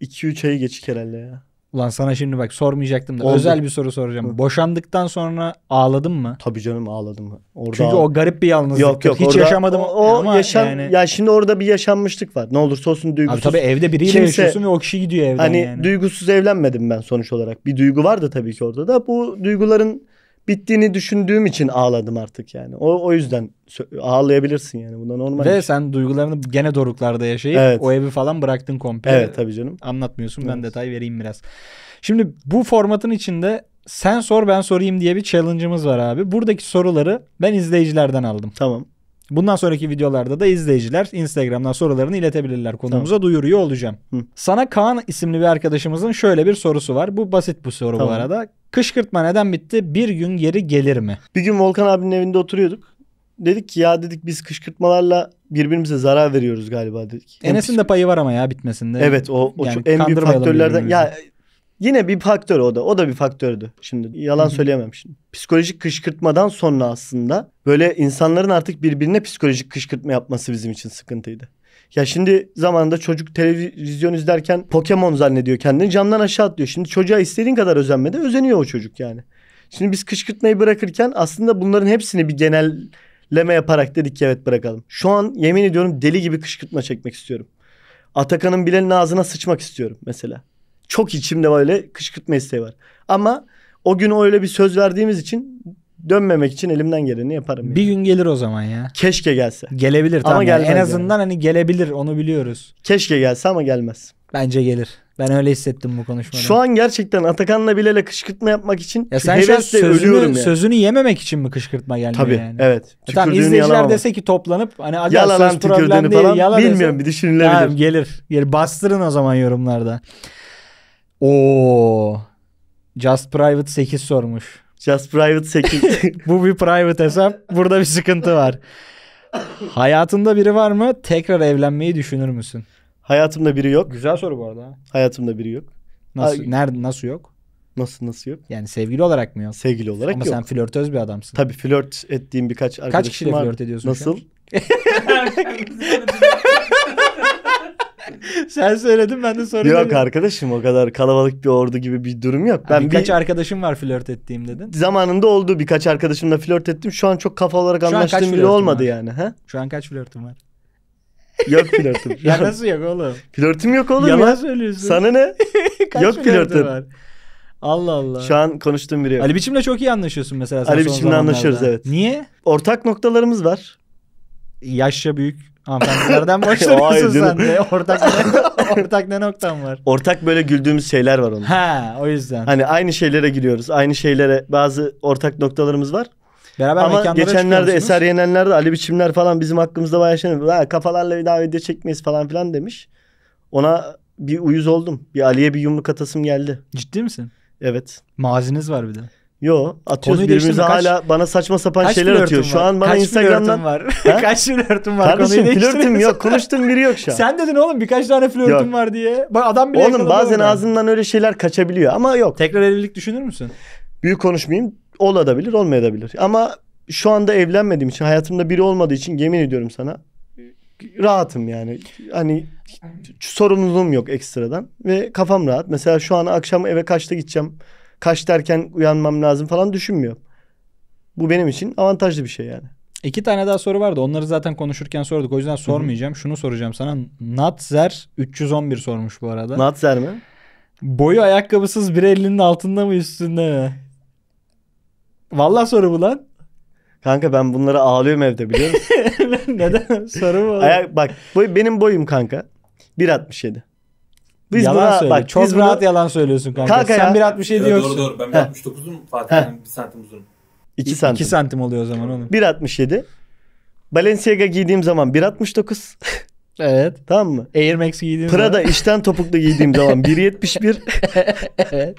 2-3 ayı geçik herhalde ya. Ulan sana şimdi bak sormayacaktım da Oldu. özel bir soru soracağım. Boşandıktan sonra ağladın mı? Tabii canım ağladım. Orada Çünkü o garip bir yalnızlık. Yok yok. Hiç orada- yaşamadım O, o yaşam, yani. ya şimdi orada bir yaşanmışlık var. Ne olursa olsun duygusuz. Abi tabii evde biriyle Kimse- yaşıyorsun ve o kişi gidiyor evden hani yani. duygusuz evlenmedim ben sonuç olarak. Bir duygu vardı tabii ki orada da. Bu duyguların bittiğini düşündüğüm için ağladım artık yani. O o yüzden ağlayabilirsin yani. Bunda normal. Ve iş. Şey. sen duygularını gene doruklarda yaşayıp evet. o evi falan bıraktın komple. Evet tabii canım. Anlatmıyorsun. Evet. Ben detay vereyim biraz. Şimdi bu formatın içinde sen sor ben sorayım diye bir challenge'ımız var abi. Buradaki soruları ben izleyicilerden aldım. Tamam. Bundan sonraki videolarda da izleyiciler Instagram'dan sorularını iletebilirler. Konumuza tamam. duyuruyor olacağım. Hı. Sana Kaan isimli bir arkadaşımızın şöyle bir sorusu var. Bu basit bu soru tamam. bu arada. Kışkırtma neden bitti? Bir gün geri gelir mi? Bir gün Volkan abinin evinde oturuyorduk. Dedik ki ya dedik biz kışkırtmalarla birbirimize zarar veriyoruz galiba dedik. Enes'in de payı var ama ya bitmesinde. Evet o, o yani çok en büyük faktörlerden. Ya Yine bir faktör o da. O da bir faktördü. Şimdi yalan söyleyemem şimdi. Psikolojik kışkırtmadan sonra aslında böyle insanların artık birbirine psikolojik kışkırtma yapması bizim için sıkıntıydı. Ya şimdi zamanında çocuk televizyon izlerken Pokemon zannediyor kendini. Camdan aşağı atlıyor. Şimdi çocuğa istediğin kadar özenmedi, özeniyor o çocuk yani. Şimdi biz kışkırtmayı bırakırken aslında bunların hepsini bir genelleme yaparak dedik ki evet bırakalım. Şu an yemin ediyorum deli gibi kışkırtma çekmek istiyorum. Atakan'ın bilenin ağzına sıçmak istiyorum mesela. Çok içimde böyle kışkırtma isteği var. Ama o gün öyle bir söz verdiğimiz için dönmemek için elimden geleni yaparım. Bir yani. gün gelir o zaman ya. Keşke gelse. Gelebilir ama tamam. en azından yani. hani gelebilir onu biliyoruz. Keşke gelse ama gelmez. Bence gelir. Ben öyle hissettim bu konuşmada. Şu an gerçekten Atakan'la Bilal'e kışkırtma yapmak için ya sen hevesle sözünü, ölüyorum yani. Sözünü yememek için mi kışkırtma gelmiyor Tabii, yani? Tabii evet. E tamam, izleyiciler dese ki toplanıp hani aga yala lan problem değil. Falan, yala bilmiyorum dese, bir düşünülebilir. Tamam, gelir. Gelir. Bastırın o zaman yorumlarda. Oo. Just Private 8 sormuş. Just Private 8. Bu bir private hesap. Burada bir sıkıntı var. Hayatında biri var mı? Tekrar evlenmeyi düşünür müsün? Hayatımda biri yok. Güzel soru bu arada. Hayatımda biri yok. Nasıl? Ay- nerede? Nasıl yok? Nasıl nasıl yok? Yani sevgili olarak mı yok? Sevgili olarak Ama yok. sen flörtöz bir adamsın. Tabii flört ettiğim birkaç arkadaşım var. Kaç kişiyle flört ediyorsun şu Nasıl? an? Sen söyledin ben de sorun Yok arkadaşım o kadar kalabalık bir ordu gibi bir durum yok. Ben birkaç bir... arkadaşım var flört ettiğim dedin. Zamanında oldu birkaç arkadaşımla flört ettim. Şu an çok kafa olarak Şu anlaştığım bile olmadı var? yani. Ha? Şu an kaç flörtüm var? Yok flörtüm. ya nasıl yok oğlum? Flörtüm yok oğlum Yalan ya. söylüyorsun. Sana ne? yok flörtüm. Var? Allah Allah. Şu an konuştuğum biri yok. Ali Biçim'le çok iyi anlaşıyorsun mesela. Ali Biçim'le anlaşıyoruz evet. Niye? Ortak noktalarımız var. Yaşça büyük Hanımefendilerden boşlanıyorsun sen de. Ortak ne, ortak ne noktan var? Ortak böyle güldüğümüz şeyler var onun. Ha o yüzden. Hani aynı şeylere gülüyoruz Aynı şeylere bazı ortak noktalarımız var. Beraber Ama geçenlerde Eser Yenenler'de Ali Biçimler falan bizim hakkımızda bayağı şey kafalarla bir daha video çekmeyiz falan filan demiş. Ona bir uyuz oldum. Bir Ali'ye bir yumruk atasım geldi. Ciddi misin? Evet. Maziniz var bir de. Yo atıyoruz Konuyu birbirimize kaç, hala bana saçma sapan şeyler atıyor. Var? Şu an bana kaç Instagram'dan var. kaç flörtüm var? Kardeşim Konuyu flörtüm yok. Konuştuğum biri yok şu an. Sen dedin oğlum birkaç tane flörtüm var diye. Bak adam bile Oğlum bazen yani. ağzından öyle şeyler kaçabiliyor ama yok. Tekrar evlilik düşünür müsün? Büyük konuşmayayım. Olabilir, olmayabilir. Ama şu anda evlenmediğim için, hayatımda biri olmadığı için yemin ediyorum sana rahatım yani. Hani sorumluluğum yok ekstradan ve kafam rahat. Mesela şu an akşam eve kaçta gideceğim? kaç derken uyanmam lazım falan düşünmüyorum. Bu benim için avantajlı bir şey yani. İki tane daha soru vardı. Onları zaten konuşurken sorduk. O yüzden sormayacağım. Hı-hı. Şunu soracağım sana. Natzer 311 sormuş bu arada. Natzer mi? Boyu ayakkabısız 1.50'nin altında mı üstünde mi? Vallahi soru bu lan. Kanka ben bunları ağlıyorum evde biliyor musun? Neden? Soru mu? Ayak, bak boy, benim boyum kanka. 1.67. Biz yalan buna, Bak, Çok biz rahat yalan söylüyorsun kanka. kanka Sen 1.67 diyorsun Doğru doğru. Ben 1.69'um. Fatih'in 1 santim uzun. 2 santim. 2 santim oluyor o zaman oğlum. 1.67. Balenciaga giydiğim zaman 1.69. evet. Tamam mı? Air Max giydiğim Prada zaman. işten topuklu giydiğim zaman 1.71. evet.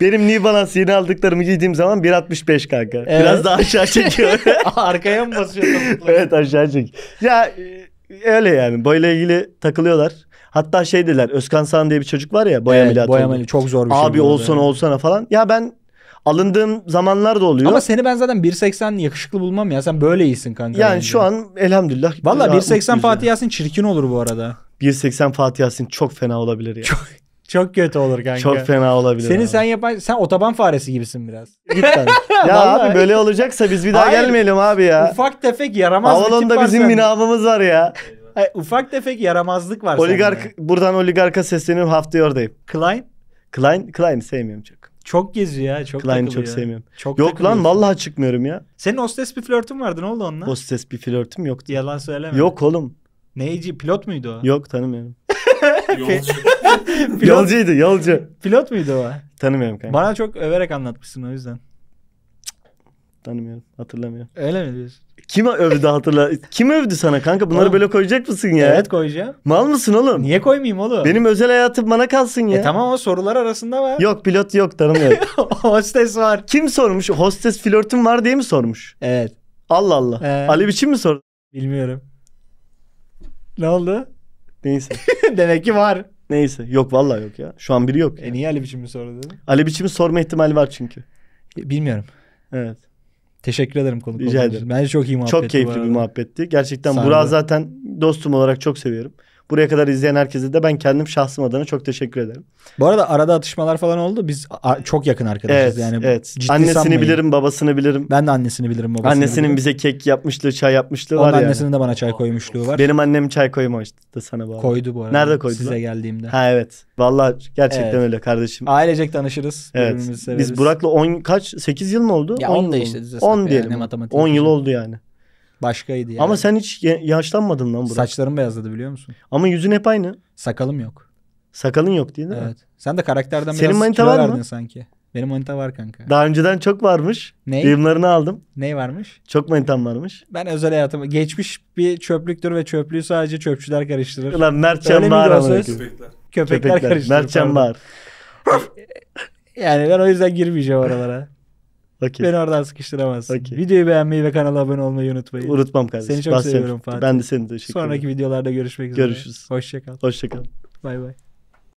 Benim New Balance yeni aldıklarımı giydiğim zaman 1.65 kanka. Evet. Biraz daha aşağı çekiyor. Arkaya mı basıyor topukları? evet aşağı çek. Ya e, öyle yani. Boyla ilgili takılıyorlar. Hatta şey dediler Özkan San diye bir çocuk var ya boya evet, ameliyatı. çok zor bir Abi şey. Abi olsana olsana falan. Ya ben alındığım zamanlar da oluyor. Ama seni ben zaten 1.80 yakışıklı bulmam ya. Sen böyle iyisin kanka. Yani bence. şu an elhamdülillah. Valla 1.80 Fatih Yasin çirkin olur bu arada. 1.80 Fatih Yasin çok fena olabilir ya. Çok, çok kötü olur kanka. Çok fena olabilir. Seni abi. sen yapan sen otoban faresi gibisin biraz. Lütfen. ya Vallahi. abi böyle olacaksa biz bir daha Hayır. gelmeyelim abi ya. Ufak tefek yaramaz. Havalonda bizim minabımız var ya ufak tefek yaramazlık var. Oligark sende. buradan oligarka sesleniyorum hafta oradayım. Klein? Klein, Klein sevmiyorum çok. Çok geziyor ya. Çok Klein'i çok sevmiyorum. Çok Yok lan vallahi çıkmıyorum ya. Senin hostes bir flörtün vardı ne oldu onunla? Hostes bir flörtüm yoktu. Yalan söyleme. Yok oğlum. Neyci pilot muydu o? Yok tanımıyorum. Yolcu. pilot... Yolcuydu yolcu. Pilot muydu o? Tanımıyorum kanka. Bana çok överek anlatmışsın o yüzden. Tanımıyorum hatırlamıyorum. Öyle mi diyorsun? Kim övdü hatırla. Kim övdü sana kanka? Bunları oğlum, böyle koyacak mısın ya? Evet koyacağım. Mal mısın oğlum? Niye koymayayım oğlum? Benim özel hayatım bana kalsın ya. E tamam o sorular arasında var. Yok pilot yok tanımıyorum. Hostes var. Kim sormuş? Hostes flörtüm var diye mi sormuş? Evet. Allah Allah. Ee, Ali biçim mi sordu? Bilmiyorum. Ne oldu? Neyse. Demek ki var. Neyse. Yok vallahi yok ya. Şu an biri yok. E yani. niye Ali biçimi sordu? Ali biçimi sorma ihtimali var çünkü. E, bilmiyorum. Evet. Teşekkür ederim konuk Rica ederim. Bence çok iyi muhabbetti. Çok keyifli bir muhabbetti. Gerçekten Burak'ı zaten dostum olarak çok seviyorum. Buraya kadar izleyen herkese de ben kendim şahsım adına çok teşekkür ederim. Bu arada arada atışmalar falan oldu. Biz çok yakın arkadaşız evet, yani. Evet. Ciddi annesini sanmayın. bilirim, babasını bilirim. Ben de annesini bilirim, babasını Annesinin bilirim. bize kek yapmışlığı, çay yapmışlığı Onun var yani. annesinin de bana çay koymuşluğu var. Benim annem çay koymuştu sana bu arada. Koydu bu arada. Nerede koydu? Size lan? geldiğimde. Ha evet. Vallahi gerçekten evet. öyle kardeşim. Ailecek tanışırız. Evet. Biz Burak'la 10 kaç 8 yıl mı oldu? Ya 10 da işte. 10 diyelim. Yani, 10 yıl oldu yani. Başkaydı yani. Ama sen hiç yaşlanmadın lan burada. Saçlarım beyazladı biliyor musun? Ama yüzün hep aynı. Sakalım yok. Sakalın yok değil mi? Evet. Sen de karakterden Senin biraz kilo var mı? sanki. Benim manita var kanka. Daha önceden çok varmış. Ne? Duyumlarını aldım. Ney varmış? Çok manitan varmış. Ben özel hayatımı geçmiş bir çöplüktür ve çöplüğü sadece çöpçüler karıştırır. Ulan Mert Öyle miydi Köpekler. Köpekler, Köpekler, karıştırır. Mert Can Yani ben o yüzden girmeyeceğim oralara. Okay. Beni oradan sıkıştıramazsın. Okay. Videoyu beğenmeyi ve kanala abone olmayı unutmayın. Unutmam kardeşim. Seni çok Bahsedin. seviyorum Fatih. Ben de seni teşekkür ederim. Sonraki videolarda görüşmek üzere. Görüşürüz. Hoşçakal. Hoşçakal. Bay bay.